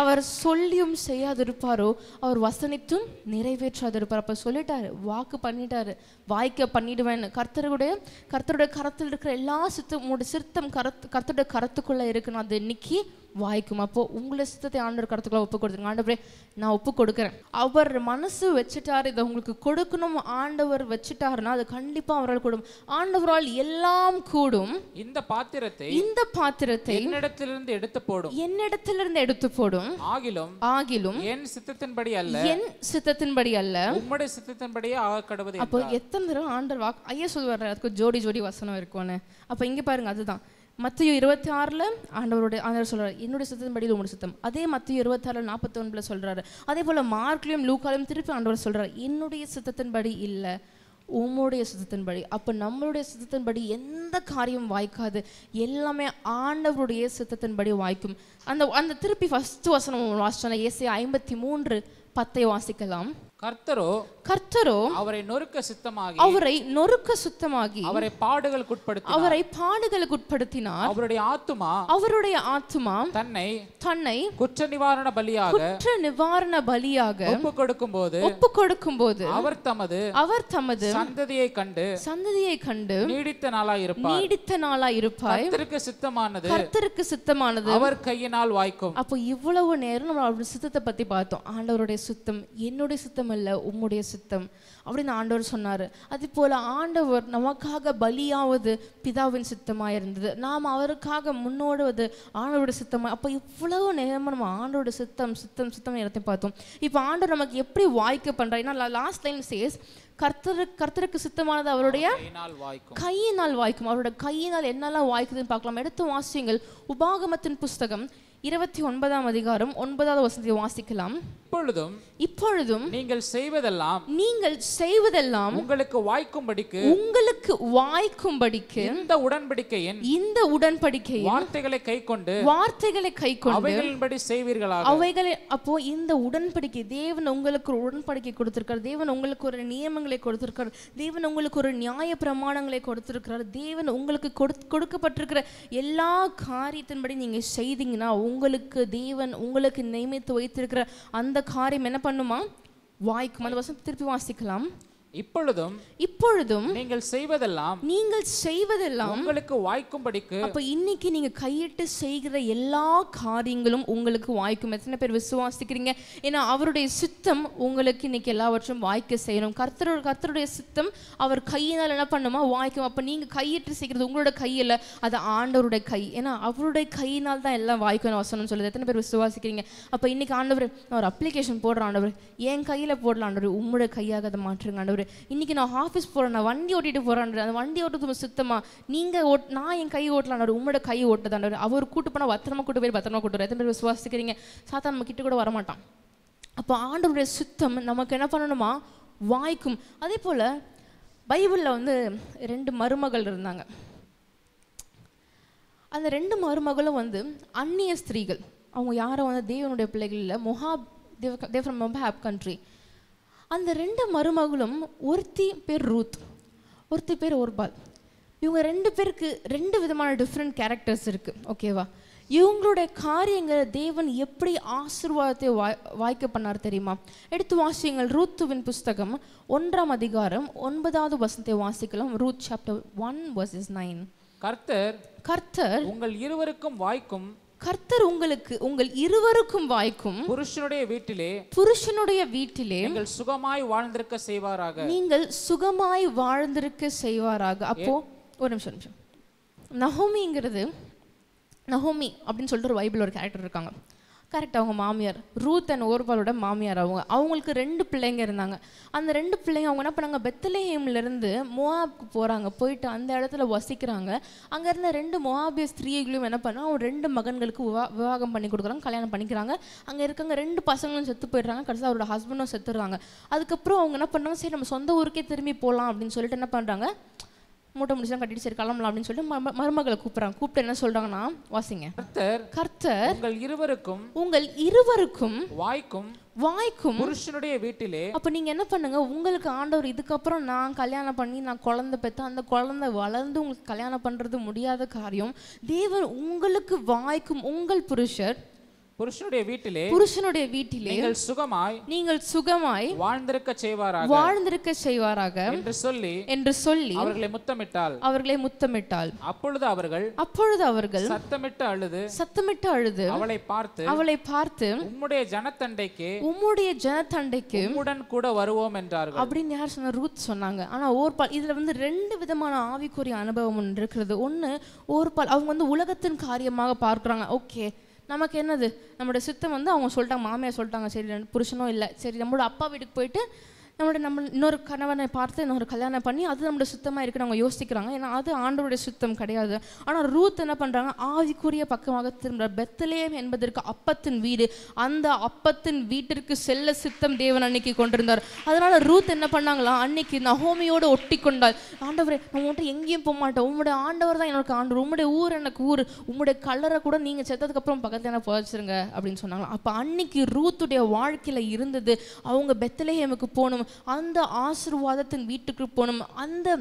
அவர் சொல்லியும் செய்யாதிருப்பாரோ அவர் வசனித்தும் நிறைவேற்றாதிருப்பார் அப்போ சொல்லிட்டாரு வாக்கு பண்ணிட்டாரு வாய்க்க பண்ணிடுவேன் கர்த்தருடைய கர்த்த கர்த்தருடைய கரத்தில் இருக்கிற எல்லா சித்தம் உங்களுடைய சித்தம் கரத்து கர்த்தருடைய கரத்துக்குள்ளே இருக்குன்னு அது இன்னைக்கு வாய்க்கும் அப்போ உங்களை சித்தத்தை ஆண்டவர் கடத்துக்குள்ள ஒப்பு கொடுத்துருங்க ஆண்டவரே நான் ஒப்பு கொடுக்குறேன் அவர் மனசு வச்சுட்டார் இதை உங்களுக்கு கொடுக்கணும் ஆண்டவர் வச்சுட்டாருன்னா அது கண்டிப்பா அவரால் கூடும் ஆண்டவரால் எல்லாம் கூடும் இந்த பாத்திரத்தை இந்த பாத்திரத்தை என்னிடத்திலிருந்து எடுத்து போடும் என்னிடத்திலிருந்து எடுத்து போடும் ஆகிலும் ஆகிலும் என் சித்தத்தின்படி அல்ல என் சித்தத்தின்படி அல்ல உம்முடைய சித்தத்தின்படியே ஆக கடவுது அப்போ எத்தனை தடவை ஆண்டர் வாக்கு ஐயா சொல்லுவார் அதுக்கு ஜோடி ஜோடி வசனம் இருக்கும்னு அப்போ இங்கே பாருங்க அதுதான் மத்திய இருபத்தி ஆறில் ஆண்டவருடைய ஆண்டவர் சொல்கிறார் என்னுடைய சித்தத்தின் படியில் உங்களுடைய சுத்தம் அதே மத்திய நாற்பத்தி நாற்பத்தொன்பில் சொல்கிறாரு அதே போல் மார்க்லையும் லூக்காலையும் திருப்பி ஆண்டவர் சொல்கிறார் என்னுடைய படி இல்லை உம்முடைய படி அப்போ நம்மளுடைய படி எந்த காரியம் வாய்க்காது எல்லாமே ஆண்டவருடைய படி வாய்க்கும் அந்த அந்த திருப்பி ஃபஸ்ட்டு வசனம் வாசிச்சோன்னா ஏசி ஐம்பத்தி மூன்று பத்தை வாசிக்கலாம் கர்த்தரோ கர்த்தரோ அவரை நொறுக்க சுத்தமாகி அவரை நொறுக்க சுத்தமாகி அவரை பாடுகளுக்கு உட்படுத்தி அவரை பாடுகளுக்கு உட்படுத்தினார் அவருடைய ஆத்துமா அவருடைய ஆத்துமா தன்னை தன்னை குற்ற நிவாரண பலியாக குற்ற நிவாரண பலியாக ஒப்பு கொடுக்கும் போது ஒப்பு கொடுக்கும் போது அவர் தமது அவர் தமது சந்ததியை கண்டு சந்ததியை கண்டு நீடித்த நாளாய் இருப்பார் நீடித்த நாளாய் இருப்பார் கர்த்தருக்கு சித்தமானது கர்த்தருக்கு சித்தமானது அவர் கையினால் வாய்க்கும் அப்ப இவ்வளவு நேரம் நம்ம சித்தத்தை பத்தி பார்த்தோம் ஆண்டவருடைய சுத்தம் என்னுடைய சுத்தம் சித்தம் இல்லை உம்முடைய சித்தம் அப்படின்னு ஆண்டவர் சொன்னார் அது போல ஆண்டவர் நமக்காக பலியாவது பிதாவின் சித்தமாக இருந்தது நாம் அவருக்காக முன்னோடுவது ஆண்டோட சித்தமாக அப்போ இவ்வளவு நேரம் நம்ம ஆண்டோட சித்தம் சித்தம் சித்தம் இடத்தையும் பார்த்தோம் இப்போ ஆண்டவர் நமக்கு எப்படி வாய்க்க பண்ணுறா ஏன்னா லாஸ்ட் லைன் சேஸ் கர்த்தரு கர்த்தருக்கு சித்தமானது அவருடைய கையினால் வாய்க்கும் அவருடைய கையினால் என்னெல்லாம் வாய்க்குதுன்னு பார்க்கலாம் எடுத்து வாசியங்கள் உபாகமத்தின் புஸ்தகம் இருபத்தி ஒன்பதாம் அதிகாரம் ஒன்பதாவது வசனத்தை வாசிக்கலாம் இப்பொழுதும் இப்பொழுதும் நீங்கள் செய்வதெல்லாம் நீங்கள் செய்வதெல்லாம் உங்களுக்கு வாய்க்கும்படிக்கு உங்களுக்கு வாய்க்கும்படிக்கு இந்த உடன்படிக்கையின் இந்த உடன்படிக்கை வார்த்தைகளை கைக்கொண்டு வார்த்தைகளை கை கொண்டு அவைகளின்படி செய்வீர்களா அவைகளை அப்போ இந்த உடன்படிக்கை தேவன் உங்களுக்கு ஒரு உடன்படிக்கை கொடுத்திருக்கார் தேவன் உங்களுக்கு ஒரு நியமங்களை கொடுத்திருக்கிறார் தேவன் உங்களுக்கு ஒரு நியாய பிரமாணங்களை கொடுத்திருக்கிறார் தேவன் உங்களுக்கு கொடுக்கப்பட்டிருக்கிற எல்லா காரியத்தின்படி நீங்க செய்தீங்கன்னா உங்களுக்கு தேவன் உங்களுக்கு நியமித்து வைத்திருக்கிற அந்த காரியம் என்ன பண்ணுமா வாய்க்கும் அந்த வசனம் திருப்பி வாசிக்கலாம் இப்பொழுதும் இப்பொழுதும் நீங்கள் செய்வதெல்லாம் நீங்கள் செய்வதெல்லாம் உங்களுக்கு வாய்க்கும்படிக்கு அப்ப இன்னைக்கு நீங்க கையிட்டு செய்கிற எல்லா காரியங்களும் உங்களுக்கு வாய்க்கும் எத்தனை பேர் விசுவாசிக்கிறீங்க ஏன்னா அவருடைய சித்தம் உங்களுக்கு இன்னைக்கு எல்லாவற்றும் வாய்க்க செய்யணும் கர்த்தரோட கர்த்தருடைய சித்தம் அவர் கையினால் என்ன பண்ணுமா வாய்க்கும் அப்ப நீங்க கையிட்டு செய்கிறது உங்களோட கையில அது ஆண்டவருடைய கை ஏன்னா அவருடைய கையினால் தான் எல்லாம் வாய்க்கணும் வசனம் சொல்லுது எத்தனை பேர் விசுவாசிக்கிறீங்க அப்ப இன்னைக்கு ஆண்டவர் ஒரு அப்ளிகேஷன் போடுற ஆண்டவர் என் கையில போடலாம் ஆண்டவர் உங்களோட கையாக அதை மாற்றுங்க ஆண்டவர் ஆண்டவர் இன்னைக்கு நான் ஆஃபீஸ் போறேன் நான் வண்டி ஓட்டிட்டு போறேன் அந்த வண்டி ஓட்டுறது சுத்தமா நீங்க ஓட் நான் என் கை ஓட்டலாம் உங்களோட கை ஓட்டதாண்டவர் அவர் கூட்டு போனா பத்திரமா கூட்டு போய் பத்திரமா கூட்டு எத்தனை பேர் விசுவாசிக்கிறீங்க சாத்தா நம்ம கிட்ட கூட வரமாட்டான் அப்போ ஆண்டவருடைய சுத்தம் நமக்கு என்ன பண்ணணுமா வாய்க்கும் அதே போல பைபிளில் வந்து ரெண்டு மருமகள் இருந்தாங்க அந்த ரெண்டு மருமகளும் வந்து அந்நிய ஸ்திரீகள் அவங்க யாரும் வந்து தேவனுடைய பிள்ளைகளில் மொஹாப் தேவ் தேவ் ஃப்ரம் மொஹாப் கண்ட்ரி அந்த ரெண்டு மருமகளும் ஒருத்தி பேர் ரூத் ஒருத்தி பேர் ஒர்பால் இவங்க ரெண்டு பேருக்கு ரெண்டு விதமான டிஃப்ரெண்ட் கேரக்டர்ஸ் இருக்குது ஓகேவா இவங்களுடைய காரியங்களை தேவன் எப்படி ஆசிர்வாதத்தை வாய் வாய்க்க பண்ணார் தெரியுமா எடுத்து வாசியுங்கள் ரூத்துவின் புஸ்தகம் ஒன்றாம் அதிகாரம் ஒன்பதாவது வசனத்தை வாசிக்கலாம் Ruth chapter one verses nine கர்த்தர் கர்த்தர் உங்கள் இருவருக்கும் வாய்க்கும் கர்த்தர் உங்களுக்கு உங்கள் இருவருக்கும் வாய்க்கும் புருஷனுடைய வீட்டிலே புருஷனுடைய வீட்டிலே நீங்கள் சுகமாய் வாழ்ந்திருக்க செய்வாராக நீங்கள் சுகமாய் வாழ்ந்திருக்க செய்வாராக அப்போ ஒரு நிமிஷம் நிமிஷம் நஹோமிங்கிறது நஹோமி அப்படின்னு சொல்லிட்டு ஒரு பைபிள் ஒரு கேரக்டர் இருக்காங்க கரெக்ட் அவங்க மாமியார் ரூத் அண்ட் ஓர்பாலோட மாமியார் அவங்க அவங்களுக்கு ரெண்டு பிள்ளைங்க இருந்தாங்க அந்த ரெண்டு பிள்ளைங்க அவங்க என்ன பண்ணாங்க பெத்தலேஹேம்லேருந்து மொஹாப்க்கு போகிறாங்க போயிட்டு அந்த இடத்துல வசிக்கிறாங்க அங்கே இருந்த ரெண்டு மொஹாபிய ஸ்திரீகளையும் என்ன பண்ணால் அவங்க ரெண்டு மகன்களுக்கு விவா விவாகம் பண்ணி கொடுக்குறாங்க கல்யாணம் பண்ணிக்கிறாங்க அங்கே இருக்கவங்க ரெண்டு பசங்களும் செத்து போயிடுறாங்க கடைசியாக அவரோட ஹஸ்பண்டும் செத்துடுறாங்க அதுக்கப்புறம் அவங்க என்ன பண்ணாங்க சரி நம்ம சொந்த ஊருக்கே திரும்பி போகலாம் அப்படின்னு சொல்லிட்டு என்ன பண்ணுறாங்க மூட்டை முடிச்சுலாம் கட்டிட்டு சரி கிளம்பலாம் அப்படின்னு சொல்லிட்டு மருமகளை கூப்பிட்றாங்க கூப்பிட்டு என்ன சொல்றாங்கன்னா வாசிங்க கர்த்தர் கர்த்தர் உங்கள் இருவருக்கும் உங்கள் இருவருக்கும் வாய்க்கும் வாய்க்கும் புருஷனுடைய வீட்டிலே அப்ப நீங்க என்ன பண்ணுங்க உங்களுக்கு ஆண்டவர் இதுக்கப்புறம் நான் கல்யாணம் பண்ணி நான் குழந்தை பெத்த அந்த குழந்தை வளர்ந்து உங்களுக்கு கல்யாணம் பண்றது முடியாத காரியம் தேவர் உங்களுக்கு வாய்க்கும் உங்கள் புருஷர் புருஷனுடைய வீட்டிலே புருஷனுடைய வீட்டிலே நீங்கள் சுகமாய் நீங்கள் சுகமாய் வாழ்ந்திருக்க செய்வாராக வாழ்ந்திருக்க செய்வாராக என்று சொல்லி என்று சொல்லி அவர்களை முத்தமிட்டால் அவர்களை முத்தமிட்டால் அப்பொழுது அவர்கள் அப்பொழுது அவர்கள் சத்தமிட்டு அழுது சத்தமிட்டு அழுது அவளை பார்த்து அவளை பார்த்து உம்முடைய ஜனத்தண்டைக்கு உம்முடைய ஜனத்தண்டைக்கு உடன் கூட வருவோம் என்றார்கள் அப்படின்னு யார் சொன்ன ரூத் சொன்னாங்க ஆனா ஓர்பால் இதுல வந்து ரெண்டு விதமான ஆவிக்குரிய அனுபவம் இருக்கிறது ஒன்னு ஓர்பால் அவங்க வந்து உலகத்தின் காரியமாக பார்க்குறாங்க ஓகே நமக்கு என்னது நம்மளோட சித்தம் வந்து அவங்க சொல்லிட்டாங்க மாமியார் சொல்லிட்டாங்க சரி புருஷனும் இல்லை சரி நம்மளோட அப்பா வீட்டுக்கு போயிட்டு நம்மளோட நம்ம இன்னொரு கணவனை பார்த்து இன்னொரு கல்யாணம் பண்ணி அது நம்மளோட சுத்தமாக இருக்குன்னு அவங்க யோசிக்கிறாங்க ஏன்னா அது ஆண்டோடைய சுத்தம் கிடையாது ஆனால் ரூத் என்ன பண்ணுறாங்க ஆவிக்குரிய பக்கமாக திரும்ப பெத்தலேம் என்பதற்கு அப்பத்தின் வீடு அந்த அப்பத்தின் வீட்டிற்கு செல்ல சித்தம் தேவன் அன்னைக்கு கொண்டிருந்தார் அதனால் ரூத் என்ன பண்ணாங்களா அன்னைக்கு நகோமியோடு ஒட்டி கொண்டால் ஆண்டவரே நம்ம மட்டும் எங்கேயும் போக மாட்டோம் உங்களுடைய ஆண்டவர் தான் எனக்கு ஆண்டவர் உங்களுடைய ஊர் எனக்கு ஊர் உங்களுடைய கலரை கூட நீங்கள் செத்ததுக்கப்புறம் பக்கத்தில் புதைச்சிருங்க அப்படின்னு சொன்னாங்களா அப்போ அன்னைக்கு ரூத்துடைய வாழ்க்கையில் இருந்தது அவங்க பெத்தலேயமுக்கு போகணும் அந்த ஆசிர்வாதத்தின் வீட்டுக்கு போகணும் அந்த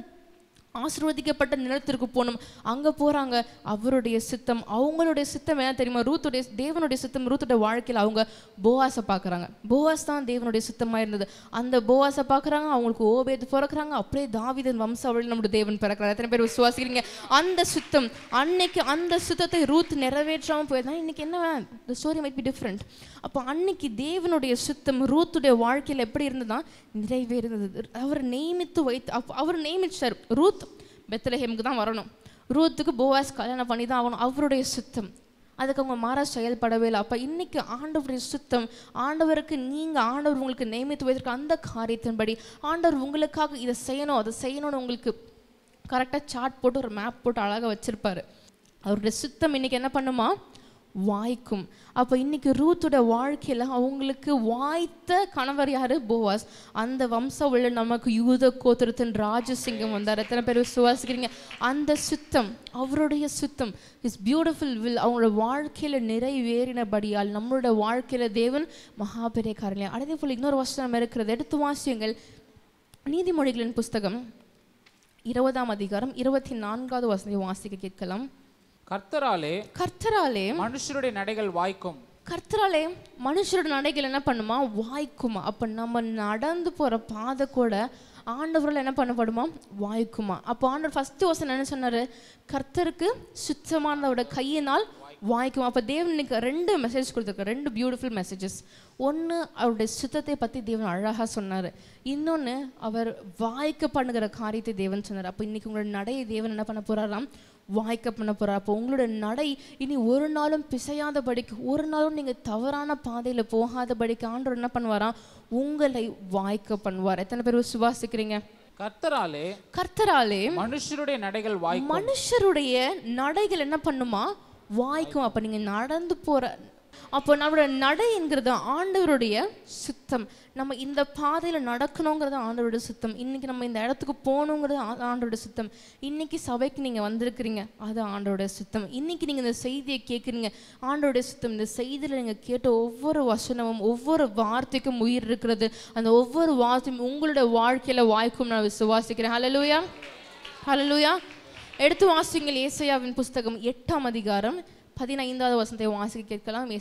ஆசிர்வதிக்கப்பட்ட நிலத்திற்கு போகணும் அங்கே போகிறாங்க அவருடைய சித்தம் அவங்களுடைய சித்தம் என்ன தெரியுமா ரூத்துடைய தேவனுடைய சித்தம் ரூத்துடைய வாழ்க்கையில் அவங்க போவாசை பார்க்குறாங்க போவாஸ் தான் தேவனுடைய சித்தமாக இருந்தது அந்த போவாசை பார்க்குறாங்க அவங்களுக்கு ஓபேது பிறக்கிறாங்க அப்படியே தாவிதன் வம்சாவளியில் நம்முடைய தேவன் பிறக்கிறாங்க எத்தனை பேர் விசுவாசிக்கிறீங்க அந்த சித்தம் அன்னைக்கு அந்த சித்தத்தை ரூத் நிறைவேற்றாமல் போயிருந்தாங்க இன்றைக்கி என்ன the story might be different அப்போ அன்னைக்கு தேவனுடைய சுத்தம் ரூத்துடைய வாழ்க்கையில் எப்படி இருந்ததுதான் நிறைவேறினது அவர் நியமித்து வைத்து அவர் நியமிச்சார் ரூத் பெத்தலஹேமுக்கு தான் வரணும் ரூத்துக்கு போவாஸ் கல்யாணம் பண்ணி தான் ஆகணும் அவருடைய சுத்தம் அதுக்கு அவங்க மாற செயல்படவே இல்லை அப்போ இன்றைக்கி ஆண்டவருடைய சுத்தம் ஆண்டவருக்கு நீங்கள் ஆண்டவர் உங்களுக்கு நியமித்து வைத்திருக்க அந்த காரியத்தின்படி ஆண்டவர் உங்களுக்காக இதை செய்யணும் அதை செய்யணும்னு உங்களுக்கு கரெக்டாக சார்ட் போட்டு ஒரு மேப் போட்டு அழகாக வச்சுருப்பாரு அவருடைய சுத்தம் இன்றைக்கி என்ன பண்ணுமா வாய்க்கும் அப்போ இன்னைக்கு ரூத்தோட வாழ்க்கையில் அவங்களுக்கு வாய்த்த கணவர் யார் போவாஸ் அந்த உள்ள நமக்கு யூத கோத்திரத்தின் ராஜசிங்கம் வந்தார் எத்தனை பேர் சுவாசிக்கிறீங்க அந்த சுத்தம் அவருடைய சுத்தம் இஸ் பியூட்டிஃபுல் வில் அவங்களோட வாழ்க்கையில் நிறைவேறினபடியால் நம்மளோட வாழ்க்கையில் தேவன் மகாபெரிய காரணியம் அதே போல் இன்னொரு வசனம் இருக்கிறது எடுத்து வாசியங்கள் நீதிமொழிகளின் புஸ்தகம் இருபதாம் அதிகாரம் இருபத்தி நான்காவது வசதி வாசிக்க கேட்கலாம் கர்த்தராலே கர்த்தராலே மனுஷருடைய நடைகள் வாய்க்கும் கர்த்தராலே மனுஷரோட நடைகள் என்ன பண்ணுமா வாய்க்குமா அப்போ நம்ம நடந்து போகிற பாதை கூட ஆண்டவரால் என்ன பண்ணப்படுமா வாய்க்குமா அப்போ ஆண்டவர் ஃபஸ்ட்டு ஓசன் என்ன சொன்னார் கர்த்தருக்கு சுத்தமானதோட கையினால் வாய்க்குமா அப்போ தேவன் இன்னைக்கு ரெண்டு மெசேஜ் கொடுத்துருக்காரு ரெண்டு பியூட்டிஃபுல் மெசேஜஸ் ஒன்று அவருடைய சுத்தத்தை பற்றி தேவன் அழகாக சொன்னார் இன்னொன்று அவர் வாய்க்க பண்ணுகிற காரியத்தை தேவன் சொன்னார் அப்போ இன்றைக்கி உங்களோட நடையை தேவன் என்ன பண்ண போகிறாராம் வாய்க்க பண்ண போகிறார் அப்போ உங்களோட நடை இனி ஒரு நாளும் பிசையாதபடிக்கு ஒரு நாளும் நீங்கள் தவறான பாதையில் போகாதபடிக்கு ஆண்டவர் என்ன பண்ணுவாராம் உங்களை வாய்க்க பண்ணுவார் எத்தனை பேர் சுவாசிக்கிறீங்க கர்த்தராலே கர்த்தராலே மனுஷருடைய நடைகள் வாய் மனுஷருடைய நடைகள் என்ன பண்ணுமா வாய்க்கும் அப்போ நீங்கள் நடந்து போகிற அப்போ நம்மளோட நடை என்கிறது ஆண்டவருடைய சுத்தம் நம்ம இந்த பாதையில் நடக்கணுங்கிறது ஆண்டவருடைய சுத்தம் இன்னைக்கு நம்ம இந்த இடத்துக்கு போகணுங்கிறது ஆண்டோட சுத்தம் இன்னைக்கு சபைக்கு நீங்கள் வந்திருக்கிறீங்க அது ஆண்டோட சுத்தம் இன்னைக்கு நீங்கள் இந்த செய்தியை கேட்குறீங்க ஆண்டோடைய சுத்தம் இந்த செய்தியில் நீங்கள் கேட்ட ஒவ்வொரு வசனமும் ஒவ்வொரு வார்த்தைக்கும் உயிர் இருக்கிறது அந்த ஒவ்வொரு வார்த்தையும் உங்களுடைய வாழ்க்கையில் வாய்க்கும் நான் விசுவாசிக்கிறேன் ஹலலூயா ஹலலூயா எடுத்து வாசிங்கள் ஏசையாவின் புஸ்தகம் எட்டாம் அதிகாரம் பதினைந்தாவது வசனத்தை வாசிக்க கேட்கலாம்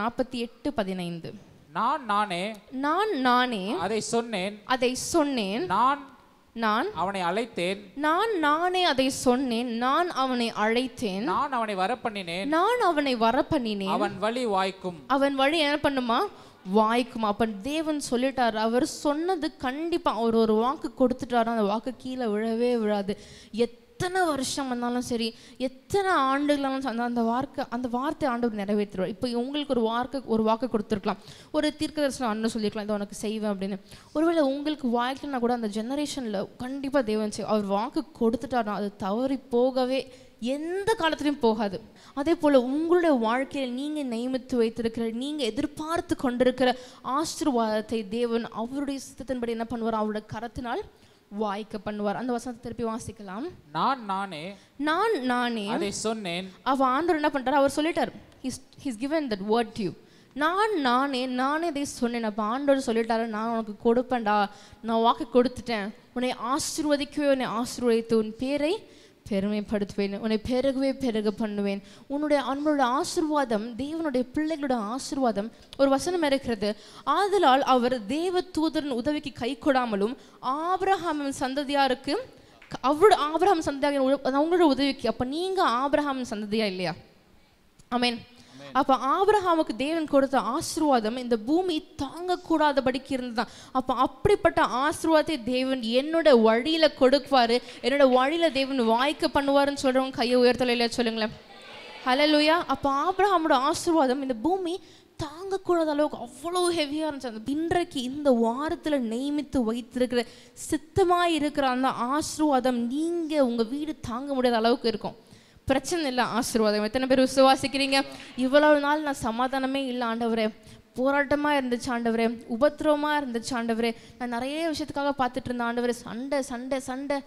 நாற்பத்தி எட்டு பதினைந்து நான் நானே நான் நானே அதை சொன்னேன் அதை சொன்னேன் நான் நான் அவனை அழைத்தேன் நான் நானே அதை சொன்னேன் நான் அவனை அழைத்தேன் நான் அவனை வர பண்ணினேன் நான் அவனை வர பண்ணினேன் அவன் வழி வாய்க்கும் அவன் வழி என்ன பண்ணுமா வாய்க்கும் அப்ப தேவன் சொல்லிட்டார் அவர் சொன்னது கண்டிப்பா அவர் ஒரு வாக்கு கொடுத்துட்டாரு அந்த வாக்கு கீழே விழவே விழாது எத் எத்தனை வருஷம் வந்தாலும் சரி எத்தனை ஆண்டுகளாலும் அந்த அந்த வார்த்தை அந்த வார்த்தை ஆண்டவர் நிறைவேற்றுவார் இப்போ உங்களுக்கு ஒரு வார்க்கை ஒரு வாக்கு கொடுத்துருக்கலாம் ஒரு தீர்க்க தரிசனம் அண்ணன் சொல்லியிருக்கலாம் இதை உனக்கு செய்வேன் அப்படின்னு ஒருவேளை உங்களுக்கு வாழ்க்கைனா கூட அந்த ஜெனரேஷனில் கண்டிப்பாக தேவன் செய் அவர் வாக்கு கொடுத்துட்டாருன்னா அது தவறி போகவே எந்த காலத்துலையும் போகாது அதே போல் உங்களுடைய வாழ்க்கையில் நீங்கள் நியமித்து வைத்திருக்கிற நீங்கள் எதிர்பார்த்து கொண்டிருக்கிற ஆசீர்வாதத்தை தேவன் அவருடைய சித்தத்தின்படி என்ன பண்ணுவார் அவருடைய கரத்தினால் வாய்க்க பண்ணுவார் அந்த வசனத்தை திருப்பி வாசிக்கலாம் நான் நானே நான் நானே அதை சொன்னேன் அவ ஆண்டவர் என்ன பண்றாரு அவர் சொல்லிட்டார் he's he's given that word to நான் நானே நானே இதை சொன்னேன் அப்போ ஆண்டவர் சொல்லிட்டாரு நான் உனக்கு கொடுப்பேன்டா நான் வாக்கு கொடுத்துட்டேன் உன்னை ஆசிர்வதிக்கவே உன்னை ஆசிர்வதித்து உன் பேரை பெருமைப்படுத்துவேன் உன்னை பெருகவே பெருக பண்ணுவேன் உன்னுடைய அவனோட ஆசிர்வாதம் தேவனுடைய பிள்ளைகளுடைய ஆசிர்வாதம் ஒரு வசனம் இருக்கிறது ஆதலால் அவர் தேவ தூதரின் உதவிக்கு கை கொடாமலும் ஆபிரஹாமின் சந்ததியாருக்கு அவ்வளோ ஆபிரஹாம் சந்ததியாக அவங்களோட உதவிக்கு அப்போ நீங்கள் ஆபிரஹாம் சந்ததியா இல்லையா ஐ மீன் அப்போ ஆபிரஹாமுக்கு தேவன் கொடுத்த ஆசீர்வாதம் இந்த பூமி தாங்கக்கூடாதபடிக்கு இருந்ததுதான் அப்போ அப்படிப்பட்ட ஆசீர்வாதத்தை தேவன் என்னோட வழியில கொடுக்குவாரு என்னோட வழியில தேவன் வாய்க்க பண்ணுவாருன்னு சொல்றவங்க கையை உயர்த்தலையில சொல்லுங்களேன் ஹலலுயா அப்போ ஆப்ரஹாமோட ஆசீர்வாதம் இந்த பூமி தாங்கக்கூடாத அளவுக்கு அவ்வளோ ஹெவியாக இருந்துச்சு அந்த இன்றைக்கு இந்த வாரத்தில் நியமித்து வைத்திருக்கிற சித்தமாக இருக்கிற அந்த ஆசீர்வாதம் நீங்கள் உங்கள் வீடு தாங்க முடியாத அளவுக்கு இருக்கும் பிரச்சனை இல்லை ஆசீர்வாதம் எத்தனை பேர் விசுவாசிக்கிறீங்க இவ்வளவு நாள் நான் சமாதானமே இல்லை ஆண்டவரே போராட்டமாக இருந்துச்சு ஆண்டவரே உபத்திரவமாக இருந்துச்சு ஆண்டவரே நான் நிறைய விஷயத்துக்காக பார்த்துட்டு இருந்தேன் ஆண்டவரே சண்டை சண்டை சண்டை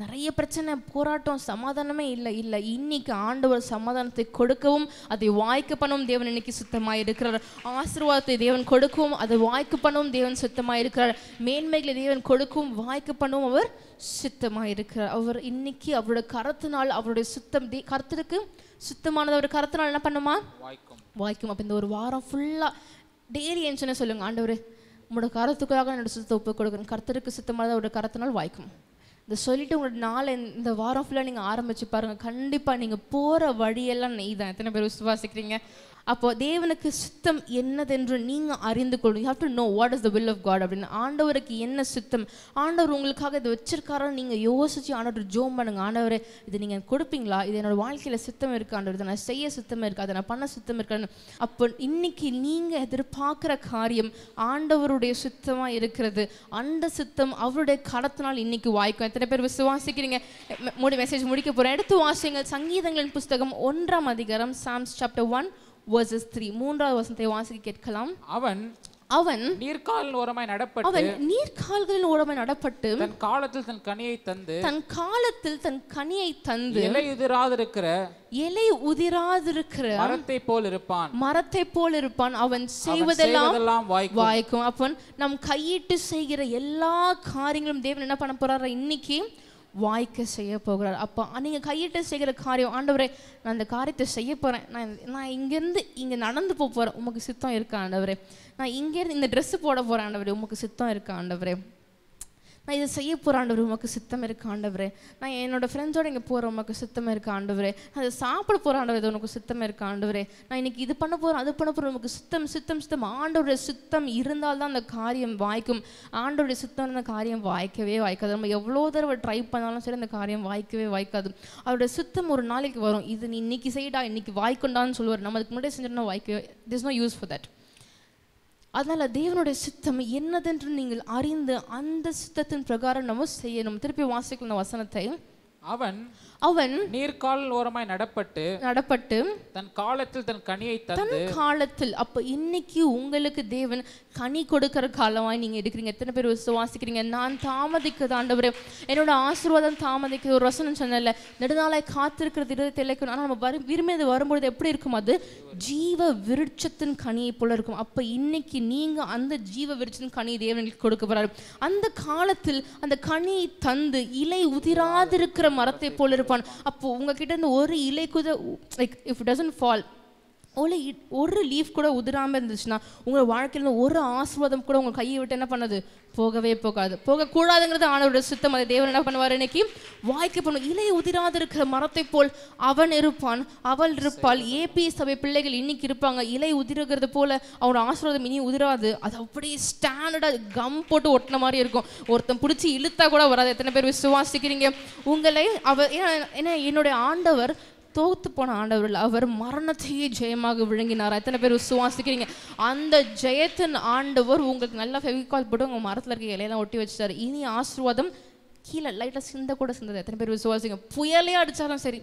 நிறைய பிரச்சனை போராட்டம் சமாதானமே இல்லை இல்லை இன்னைக்கு ஆண்டவர் சமாதானத்தை கொடுக்கவும் அதை வாய்க்கு பண்ணவும் தேவன் இன்னைக்கு சுத்தமாக இருக்கிறார் ஆசீர்வாதத்தை தேவன் கொடுக்கவும் அதை வாய்க்கு பண்ணவும் தேவன் சுத்தமாக இருக்கிறார் மேன்மைகளை தேவன் கொடுக்கவும் வாய்க்கு பண்ணவும் அவர் சுத்தமாக இருக்கிறார் அவர் இன்னைக்கு அவரோட கருத்தினால் அவருடைய சுத்தம் தே கருத்திற்கு சுத்தமானது அவர் கருத்தினால் என்ன பண்ணுமா வாய்க்கும் வாய்க்கும் அப்போ இந்த ஒரு வாரம் ஃபுல்லாக டெய்லி என்ன சொல்லுங்கள் ஆண்டவர் உங்களோட கரத்துக்காக என்னோட சுத்தத்தை ஒப்பு கொடுக்கணும் கருத்தருக்கு சுத்தமானது அவருடைய கரத்தினால் வாய்க்கும் இதை சொல்லிட்டு உங்களோட நாளை இந்த வாரம் ஃபுல்லாக நீங்கள் ஆரம்பிச்சு பாருங்கள் கண்டிப்பாக நீங்கள் போகிற வழியெல்லாம் நெய் தான் எத்தனை பேர் விசுவாசிக்கிறீங்க அப்போ தேவனுக்கு சுத்தம் என்னதென்று நீங்கள் அறிந்து கொள்ளும் you have to know what is the will of God அப்படின்னு ஆண்டவருக்கு என்ன சுத்தம் ஆண்டவர் உங்களுக்காக இதை வச்சிருக்காரான்னு நீங்கள் யோசிச்சு ஆண்டவர் ஜோம் பண்ணுங்க ஆண்டவர் இது நீங்கள் கொடுப்பீங்களா இது என்னோட வாழ்க்கையில் சுத்தம் இருக்கு ஆண்டவர் இதை நான் செய்ய சுத்தம் இருக்கு அதை நான் பண்ண சுத்தம் இருக்கான்னு அப்போ இன்னைக்கு நீங்கள் எதிர்பார்க்குற காரியம் ஆண்டவருடைய சுத்தமாக இருக்கிறது அந்த சுத்தம் அவருடைய கடத்தினால் இன்னைக்கு வாய்க்கும் எத்தனை பேர் விசுவாசிக்கிறீங்க மூணு மெசேஜ் முடிக்க போகிறேன் எடுத்து வாசிங்க சங்கீதங்களின் புஸ்தகம் ஒன்றாம் அதிகாரம் சாம்ஸ் சாப்டர் ஒன் verses 3 மூன்றாவது வசனத்தை வாசிக்க கேட்கலாம் அவன் அவன் நீர்காலின் ஓரமாய் நடப்பட்டு அவன் நீர்கால்களின் ஓரமாய் நடப்பட்டு தன் காலத்தில் தன் கனியை தந்து தன் காலத்தில் தன் கனியை தந்து இலை உதிராதிருக்கிற இலை உதிராதிருக்கிற மரத்தை போல் இருப்பான் மரத்தை போல் இருப்பான் அவன் செய்வதெல்லாம் வாய்க்கும் அப்பன் நம் கையிட்டு செய்கிற எல்லா காரியங்களும் தேவன் என்ன பண்ண போறாரு இன்னைக்கு வாய்க்க செய்ய போகிறார் அப்போ நீங்கள் கையிட்ட செய்கிற காரியம் ஆண்டவரே நான் இந்த காரியத்தை செய்ய போகிறேன் நான் நான் இங்கேருந்து இங்கே நடந்து போக போகிறேன் உமக்கு சித்தம் இருக்கா ஆண்டவரே நான் இங்கேருந்து இந்த ட்ரெஸ்ஸு போட போகிறேன் ஆண்டவரே உமக்கு சித்தம் இருக்கா ஆண்டவரே நான் இதை செய்ய போகிற ஆண்டவர் உமக்கு சித்தம் இருக்க ஆண்டவர் நான் என்னோடய ஃப்ரெண்ட்ஸோடு இங்கே போகிற உமக்கு சித்தம் இருக்க ஆண்டவர் நான் அதை சாப்பிட போகிற ஆண்டவர் இது உனக்கு சித்தம் இருக்க ஆண்டவர் நான் இன்னைக்கு இது பண்ண போகிறேன் அது பண்ண போகிறோம் உமக்கு சித்தம் சித்தம் சித்தம் ஆண்டோடைய சித்தம் இருந்தால் தான் அந்த காரியம் வாய்க்கும் ஆண்டோடைய சித்தம் அந்த காரியம் வாய்க்கவே வாய்க்காது நம்ம எவ்வளோ தடவை ட்ரை பண்ணாலும் சரி அந்த காரியம் வாய்க்கவே வாய்க்காது அவருடைய சித்தம் ஒரு நாளைக்கு வரும் இது நீ இன்னைக்கு செய்யடா இன்னைக்கு வாய்க்குண்டான்னு சொல்லுவார் நம்ம அதுக்கு முன்னாடி செஞ்சோம்னா வாய்க்கவே this no use for that அதனால தேவனுடைய சித்தம் என்னதென்று நீங்கள் அறிந்து அந்த சித்தத்தின் பிரகாரம் நம்ம செய்யணும் திருப்பி வாசிக்கணும் வசனத்தை அவன் அவன் நீர்கால் ஓரமாய் நடப்பட்டு நடப்பட்டு தன் காலத்தில் தன் கனியை தன் காலத்தில் அப்ப இன்னைக்கு உங்களுக்கு தேவன் கனி கொடுக்கிற காலமாய் நீங்க இருக்கிறீங்க எத்தனை பேர் விசுவாசிக்கிறீங்க நான் தாமதிக்க ஆண்டவர் என்னோட ஆசீர்வாதம் தாமதிக்கிறது ஒரு வசனம் சொன்னல நெடுநாளாய் காத்திருக்கிறது இருதயத்தை இழைக்கும் ஆனால் நம்ம வரும் விரும்பியது வரும்பொழுது எப்படி இருக்கும் அது ஜீவ விருட்சத்தின் கனியை போல இருக்கும் அப்ப இன்னைக்கு நீங்க அந்த ஜீவ விருட்சத்தின் கனியை தேவனுக்கு கொடுக்க போறாரு அந்த காலத்தில் அந்த கனியை தந்து இலை உதிராதிருக்கிற மரத்தை போல இருக்கும் upon அப்போ உங்ககிட்ட இருந்து ஒரு இலை குத லைக் இஃப் டசன்ட் ஃபால் ஒளி ஒரு லீஃப் கூட உதிராமல் இருந்துச்சுன்னா உங்கள் வாழ்க்கையில் ஒரு ஆசீர்வாதம் கூட உங்கள் கையை விட்டு என்ன பண்ணுது போகவே போகாது போகக்கூடாதுங்கிறது ஆனவருடைய சுத்தம் அதை தேவன் என்ன பண்ணுவார் இன்னைக்கு வாய்க்கு பண்ணும் இலை உதிராது இருக்கிற மரத்தை போல் அவன் இருப்பான் அவள் இருப்பாள் ஏபி சபை பிள்ளைகள் இன்னைக்கு இருப்பாங்க இலை உதிரகிறது போல அவனோட ஆசீர்வாதம் இனி உதிராது அது அப்படியே ஸ்டாண்டர்டாக கம் போட்டு ஒட்டின மாதிரி இருக்கும் ஒருத்தன் பிடிச்சி இழுத்தா கூட வராது எத்தனை பேர் விசுவாசிக்கிறீங்க உங்களை அவர் ஏன்னா என்னுடைய ஆண்டவர் தோத்து போன ஆண்டவர் அவர் மரணத்தையே ஜெயமாக விழுங்கினார் எத்தனை பேர் சுவாசிக்கிறீங்க அந்த ஜெயத்தின் ஆண்டவர் உங்களுக்கு நல்லா ஃபெவிகால் போட்டு உங்கள் மரத்தில் இருக்க இலையெல்லாம் ஒட்டி வச்சுட்டார் இனி ஆசிர்வாதம் கீழே லைட்டாக சிந்த கூட சிந்தது எத்தனை பேர் விசுவாசிங்க புயலே அடித்தாலும் சரி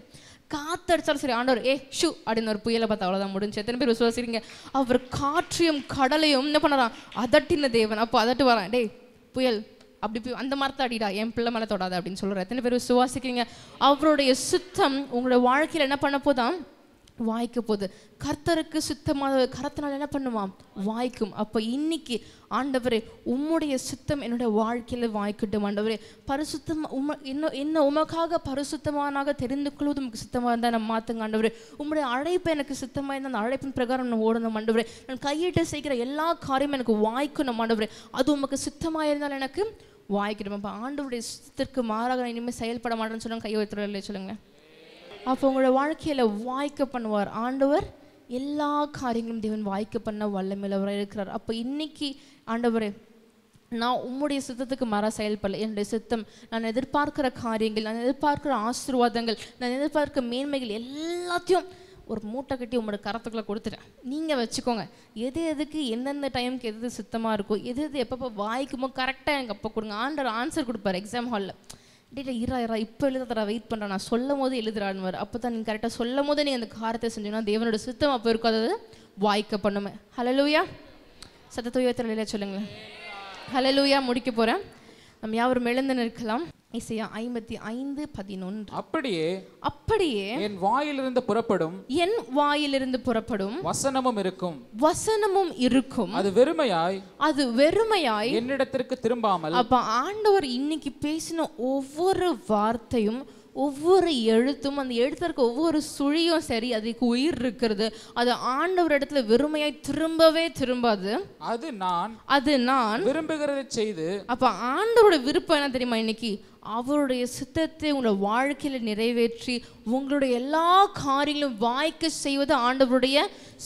காற்று அடித்தாலும் சரி ஆண்டவர் ஏ ஷூ அப்படின்னு ஒரு புயலை பார்த்தா அவ்வளோதான் முடிஞ்சு எத்தனை பேர் விசுவாசிக்கிறீங்க அவர் காற்றையும் கடலையும் என்ன பண்ணுறான் அதட்டின தேவன் அப்போ அதட்டு வரான் டேய் புயல் அப்படி போய் அந்த மரத்தை அடிடா என் பிள்ளை மேலே தொடாத அப்படின்னு சொல்கிற எத்தனை பேர் சுவாசிக்கிறீங்க அவருடைய சுத்தம் உங்களோட வாழ்க்கையில் என்ன பண்ண போதான் வாய்க்க போகுது கர்த்தருக்கு சுத்தமாக கரத்தினால் என்ன பண்ணுவான் வாய்க்கும் அப்போ இன்னைக்கு ஆண்டவரே உம்முடைய சுத்தம் என்னுடைய வாழ்க்கையில் வாய்க்கட்டும் ஆண்டவரே பரிசுத்தம் உம என்ன என்ன உமக்காக பரிசுத்தமானாக தெரிந்து கொள்வது உமக்கு சுத்தமாக இருந்தால் நான் மாற்றுங்க ஆண்டவரே உம்முடைய அழைப்பு எனக்கு சுத்தமாக இருந்தால் அந்த அழைப்பின் பிரகாரம் நான் ஓடணும் ஆண்டவரே நான் கையிட்டு செய்கிற எல்லா காரியமும் எனக்கு வாய்க்கணும் ஆண்டவரே அது உமக்கு சுத்தமாக இருந்தால் எனக்கு வாய்க்கணும் அப்போ ஆண்டவருடைய சுத்தத்திற்கு மாறாக நான் இனிமேல் செயல்பட மாட்டேன்னு சொல்லுங்கள் கையை வைத்துள்ள சொல்லுங்கள் அப்போ உங்களோட வாழ்க்கையில் வாய்க்க பண்ணுவார் ஆண்டவர் எல்லா காரியங்களும் தேவன் வாய்க்க பண்ண வல்லமில்லவராக இருக்கிறார் அப்போ இன்னைக்கு ஆண்டவரை நான் உம்முடைய சித்தத்துக்கு மர செயல்படல என்னுடைய சித்தம் நான் எதிர்பார்க்கிற காரியங்கள் நான் எதிர்பார்க்கிற ஆசீர்வாதங்கள் நான் எதிர்பார்க்கிற மேன்மைகள் எல்லாத்தையும் ஒரு மூட்டை கட்டி உங்களோட கரத்துக்குள்ளே கொடுத்துட்டேன் நீங்கள் வச்சுக்கோங்க எது எதுக்கு எந்தெந்த டைமுக்கு எது சுத்தமாக இருக்கோ எது எது எப்பப்போ வாய்க்குமோ கரெக்டாக எனக்கு அப்போ கொடுங்க ஆண்டர் ஆன்சர் கொடுப்பார் எக்ஸாம் ஹாலில் டேட்டா இரா இரா இப்போ எழுதுறா வெயிட் பண்ணுறா நான் சொல்லும் போது எழுதுறான்னு அப்போ தான் நீங்கள் கரெக்டாக சொல்லும் போது நீங்கள் அந்த காரத்தை செஞ்சோன்னா தேவனோட சுத்தம் அப்போ இருக்கும் அதாவது வாய்க்க பண்ணுமே ஹலலூயா சத்த இல்லையா சொல்லுங்களேன் ஹலலூயா முடிக்க போகிறேன் நம்ம யாவரும் எழுந்து நிற்கலாம் இசையா ஐம்பத்தி ஐந்து பதினொன்று அப்படியே அப்படியே என் வாயிலிருந்து புறப்படும் என் வாயிலிருந்து புறப்படும் வசனமும் இருக்கும் வசனமும் இருக்கும் அது வெறுமையாய் அது வெறுமையாய் என்னிடத்திற்கு திரும்பாமல் அப்ப ஆண்டவர் இன்னைக்கு பேசின ஒவ்வொரு வார்த்தையும் ஒவ்வொரு எழுத்தும் அந்த எழுத்திற்கு ஒவ்வொரு சுழியும் சரி அதுக்கு உயிர் இருக்கிறது அது ஆண்டவர் இடத்துல வெறுமையாய் திரும்பவே திரும்பாது அது நான் அது நான் விரும்புகிறத செய்து அப்ப ஆண்டவரோட விருப்பம் என்ன தெரியுமா இன்னைக்கு அவருடைய சித்தத்தை உங்களோட வாழ்க்கையில் நிறைவேற்றி உங்களுடைய எல்லா காரியங்களும் வாய்க்க செய்வது ஆண்டவருடைய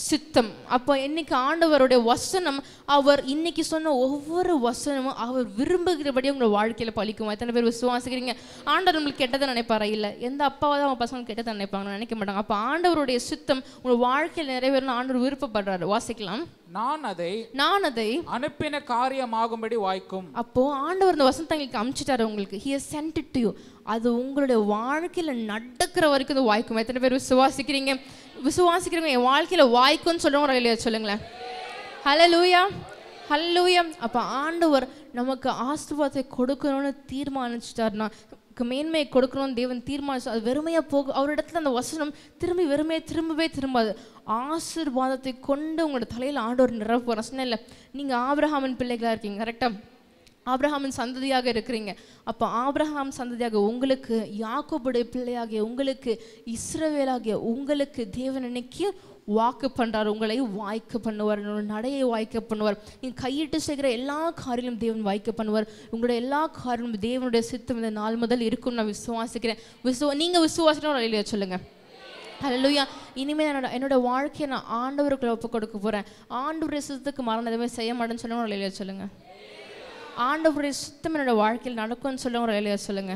சித்தம் அப்போ இன்னைக்கு ஆண்டவருடைய வசனம் அவர் இன்னைக்கு சொன்ன ஒவ்வொரு வசனமும் அவர் விரும்புகிறபடி உங்களோட வாழ்க்கையில் பழிக்குமா எத்தனை பேர் விசுவாசிக்கிறீங்க ஆண்டவர் நம்மளுக்கு கெட்டதை நினைப்பாரா இல்லை எந்த அப்பாவை தான் அவங்க பசங்க கெட்டதை நினைப்பாங்க நினைக்க மாட்டாங்க அப்போ ஆண்டவருடைய சித்தம் உங்களோட வாழ்க்கையில் நிறைவேறணும் ஆண்டவர் விருப்பப்படுறாரு வாசிக்கலாம் நான் அதை நான் அதை அனுப்பின காரியமாகும்படி வாய்க்கும் அப்போ ஆண்டவர் இந்த வசனத்தை அமிச்சிட்டாரு உங்களுக்கு he has sent it to you அது உங்களுடைய வாழ்க்கையில் நடக்கிற வரைக்கும் அது வாய்க்கும் எத்தனை பேர் விசுவாசிக்கிறீங்க விசுவாசிக்கிறவங்க என் வாழ்க்கையில் வாய்க்கும்னு சொல்கிறவங்க இல்லையா சொல்லுங்களேன் ஹலோ லூயா லூயா அப்போ ஆண்டவர் நமக்கு ஆசிர்வாதத்தை கொடுக்கணும்னு தீர்மானிச்சிட்டார்னா மேன்மையை கொடுக்கணும்னு தேவன் தீர்மானிச்சு அது வெறுமையாக போகும் அவரிடத்துல அந்த வசனம் திரும்பி வெறுமையாக திரும்பவே திரும்பாது ஆசிர்வாதத்தை கொண்டு உங்களோட தலையில் ஆண்டவர் நிரப்புற சொன்ன இல்லை நீங்கள் ஆபிரஹாமின் பிள்ளைகளாக இருக்கீங்க கரெக்டாக ஆப்ரஹாமின் சந்ததியாக இருக்கிறீங்க அப்போ ஆப்ரஹாம் சந்ததியாக உங்களுக்கு யாக்கோபுடைய பிள்ளையாகிய உங்களுக்கு இஸ்ரவேலாகிய உங்களுக்கு தேவன் அன்னைக்கு வாக்கு பண்ணுறார் உங்களை வாய்க்க பண்ணுவார் என்னோட நடையை வாய்க்க பண்ணுவார் நீங்கள் கையிட்டு செய்கிற எல்லா காரியம் தேவன் வாய்க்க பண்ணுவார் உங்களோட எல்லா காரியமும் தேவனுடைய சித்தம் இந்த நாள் முதல் இருக்கும்னு நான் விசுவாசிக்கிறேன் விசுவ நீங்கள் விசுவாசிக்கணும் இல்லையா சொல்லுங்கள் ஹலலுயா இனிமேல் என்னோட என்னோட வாழ்க்கையை நான் ஆண்டவருக்குள்ள ஒப்பு கொடுக்க போகிறேன் ஆண்டு சித்தத்துக்கு மரணம் எதுவுமே செய்ய மாட்டேன்னு சொல்லணும் இல்லையா சொல்லுங்கள் ஆண்டவருடைய சித்தம் என்னோட வாழ்க்கையில் நடக்கும்னு ஒரு வேலையா சொல்லுங்க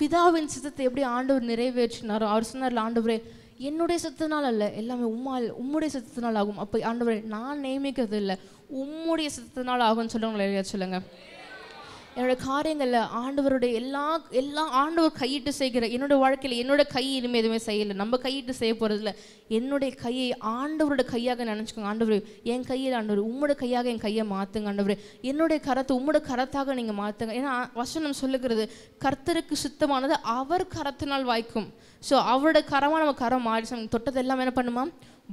பிதாவின் சித்தத்தை எப்படி ஆண்டவர் நிறைவேற்றினாரோ அவர் சொன்னார்ல ஆண்டவரே என்னுடைய சித்தத்தினால் அல்ல எல்லாமே உம்மா உம்முடைய சித்தத்தினால் ஆகும் அப்போ ஆண்டவரே நான் நியமிக்கிறது இல்லை உம்முடைய சித்தத்தினால் ஆகும்னு ஒரு வேலையா சொல்லுங்கள் என்னோட காரியங்களில் ஆண்டவருடைய எல்லா எல்லா ஆண்டவர் கையிட்டு செய்கிற என்னோட வாழ்க்கையில் என்னோட கை இனிமேல் எதுவுமே செய்யலை நம்ம கையிட்டு செய்ய போகிறதுல என்னுடைய கையை ஆண்டவரோட கையாக நினச்சிக்கோங்க ஆண்டவர் என் கையில் ஆண்டவர் உம்மோட கையாக என் கையை மாற்றுங்க ஆண்டவர் என்னுடைய கரத்தை உம்மோட கரத்தாக நீங்கள் மாற்றுங்க ஏன்னா வசனம் சொல்லுகிறது கர்த்தருக்கு சுத்தமானது அவர் கரத்தினால் வாய்க்கும் ஸோ அவரோட கரமாக நம்ம கரம் மாறி தொட்டது எல்லாம் என்ன பண்ணுமா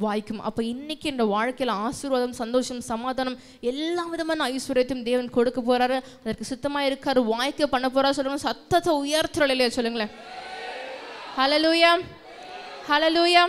வாய்க்கும் அப்போ இன்றைக்கி இந்த வாழ்க்கையில் ஆசீர்வாதம் சந்தோஷம் சமாதானம் எல்லா விதமான ஐஸ்வர்யத்தையும் தேவன் கொடுக்க போகிறாரு அதற்கு சுத்தமாக இருக்கார் வாய்க்க பண்ண போகிறா சொல்லுங்கள் சத்தத்தை உயர்த்துறோம் இல்லையா சொல்லுங்களேன் ஹலலூயா ஹலலூயா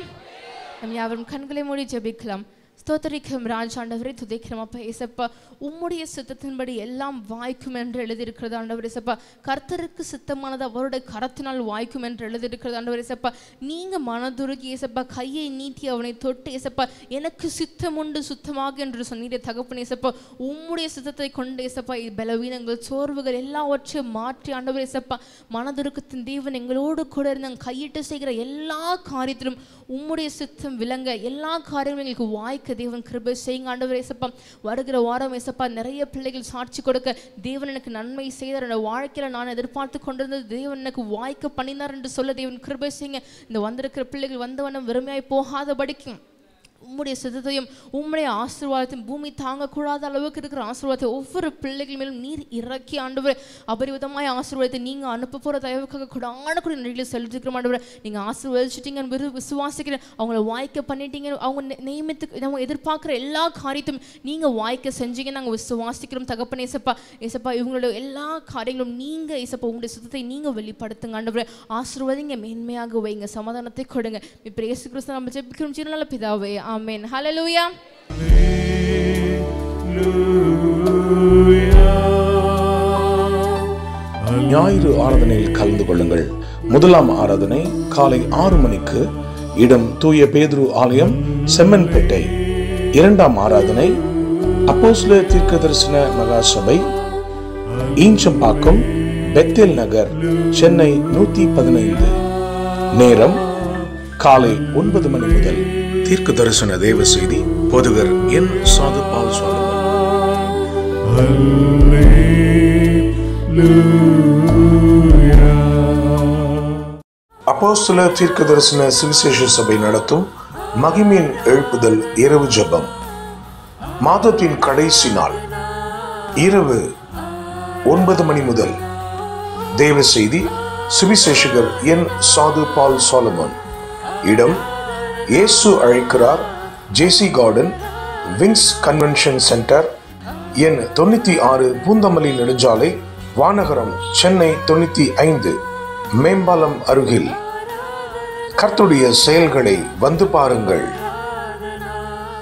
நம் யாவரும் கண்களை மூடி ஜபிக்கலாம் ஸ்தோத்தரிக்கும் ராஜாண்டவரை துதைக்கிறோம் அப்பா இசப்பா உம்முடைய சித்தத்தின்படி எல்லாம் வாய்க்கும் என்று எழுதியிருக்கிறது ஆண்டவர் இசப்பா கர்த்தருக்கு சித்தமானது அவருடைய கரத்தினால் வாய்க்கும் என்று எழுதியிருக்கிறது ஆண்டவர் இசப்பா நீங்கள் மனதுருகி இசப்பா கையை நீட்டி அவனை தொட்டு இசப்பா எனக்கு சித்தம் உண்டு சுத்தமாக என்று சொன்னீரே தகப்பன் இசப்பா உம்முடைய சித்தத்தை கொண்டு இசப்பா பலவீனங்கள் சோர்வுகள் எல்லாவற்றையும் மாற்றி ஆண்டவர் இசப்பா மனதுருக்கத்தின் தேவன் எங்களோடு கூட இருந்தாங்க கையிட்டு செய்கிற எல்லா காரியத்திலும் உம்முடைய சித்தம் விளங்க எல்லா காரியங்களும் எங்களுக்கு வாய்க்க எனக்கு தேவன் கிருபை செய்யுங்க ஆண்டவர் ஏசப்பா வருகிற வாரம் ஏசப்பா நிறைய பிள்ளைகள் சாட்சி கொடுக்க தேவன் எனக்கு நன்மை செய்தார் என்னோட வாழ்க்கையில் நான் எதிர்பார்த்து கொண்டிருந்தது தேவன் எனக்கு வாய்க்க பண்ணினார் என்று சொல்ல தேவன் கிருபை செய்யுங்க இந்த வந்திருக்கிற பிள்ளைகள் வந்தவனம் வெறுமையாய் போகாத படிக்கும் உம்முடைய சித்தத்தையும் உம்முடைய ஆசீர்வாதத்தையும் பூமி தாங்கக்கூடாத அளவுக்கு இருக்கிற ஆசீர்வாதத்தை ஒவ்வொரு பிள்ளைகள் மேலும் நீர் இறக்கி ஆண்டவர் அபரிவிதமாய் ஆசீர்வாதத்தை நீங்கள் அனுப்ப போகிற தயவுக்காக கூட ஆனக்கூடிய நன்றிகளை செலுத்திக்கிறோம் ஆண்டவர் நீங்கள் ஆசீர்வதிச்சிட்டீங்கன்னு விசுவாசிக்கிறேன் அவங்கள வாய்க்க பண்ணிட்டீங்க அவங்க நியமித்துக்கு நம்ம எதிர்பார்க்குற எல்லா காரியத்தையும் நீங்கள் வாய்க்க செஞ்சீங்க நாங்கள் விசுவாசிக்கிறோம் தகப்பன் இசப்பா இசப்பா இவங்களோட எல்லா காரியங்களும் நீங்கள் இசப்பா உங்களுடைய சுத்தத்தை நீங்கள் வெளிப்படுத்துங்க ஆண்டவர் ஆசீர்வாதிங்க மேன்மையாக வைங்க சமாதானத்தை கொடுங்க இப்போ ஏசு கிறிஸ்து நம்ம ஜெபிக்கிறோம் நல்ல பிதாவே ஆமீன் ஹலலூயா ஞாயிறு ஆராதனையில் கலந்து கொள்ளுங்கள் முதலாம் ஆராதனை காலை ஆறு மணிக்கு இடம் தூய பேதுரு ஆலயம் செம்மன்பேட்டை இரண்டாம் ஆராதனை அப்போஸ்ல தீர்க்க தரிசன மகாசபை ஈஞ்சம்பாக்கம் பெத்தேல் நகர் சென்னை நூற்றி பதினைந்து நேரம் காலை ஒன்பது மணி முதல் தீர்க்க தரிசன தேவ செய்தி பொதுவர் என் சாது பால் அப்போஸ்தல தீர்க்க தரிசன சுவிசேஷ சபை நடத்தும் மகிமின் எழுப்புதல் இரவு ஜபம் மாதத்தின் கடைசி நாள் இரவு ஒன்பது மணி முதல் தேவ செய்தி சுவிசேஷகர் என் சாது பால் சோலமன் இடம் இயேசு அழைக்கிறார் ஜேசி கார்டன் வின்ஸ் கன்வென்ஷன் சென்டர் எண் தொண்ணூற்றி ஆறு பூந்தமல்லி நெடுஞ்சாலை வானகரம் சென்னை தொண்ணூற்றி ஐந்து மேம்பாலம் அருகில் கர்த்துடைய செயல்களை வந்து பாருங்கள்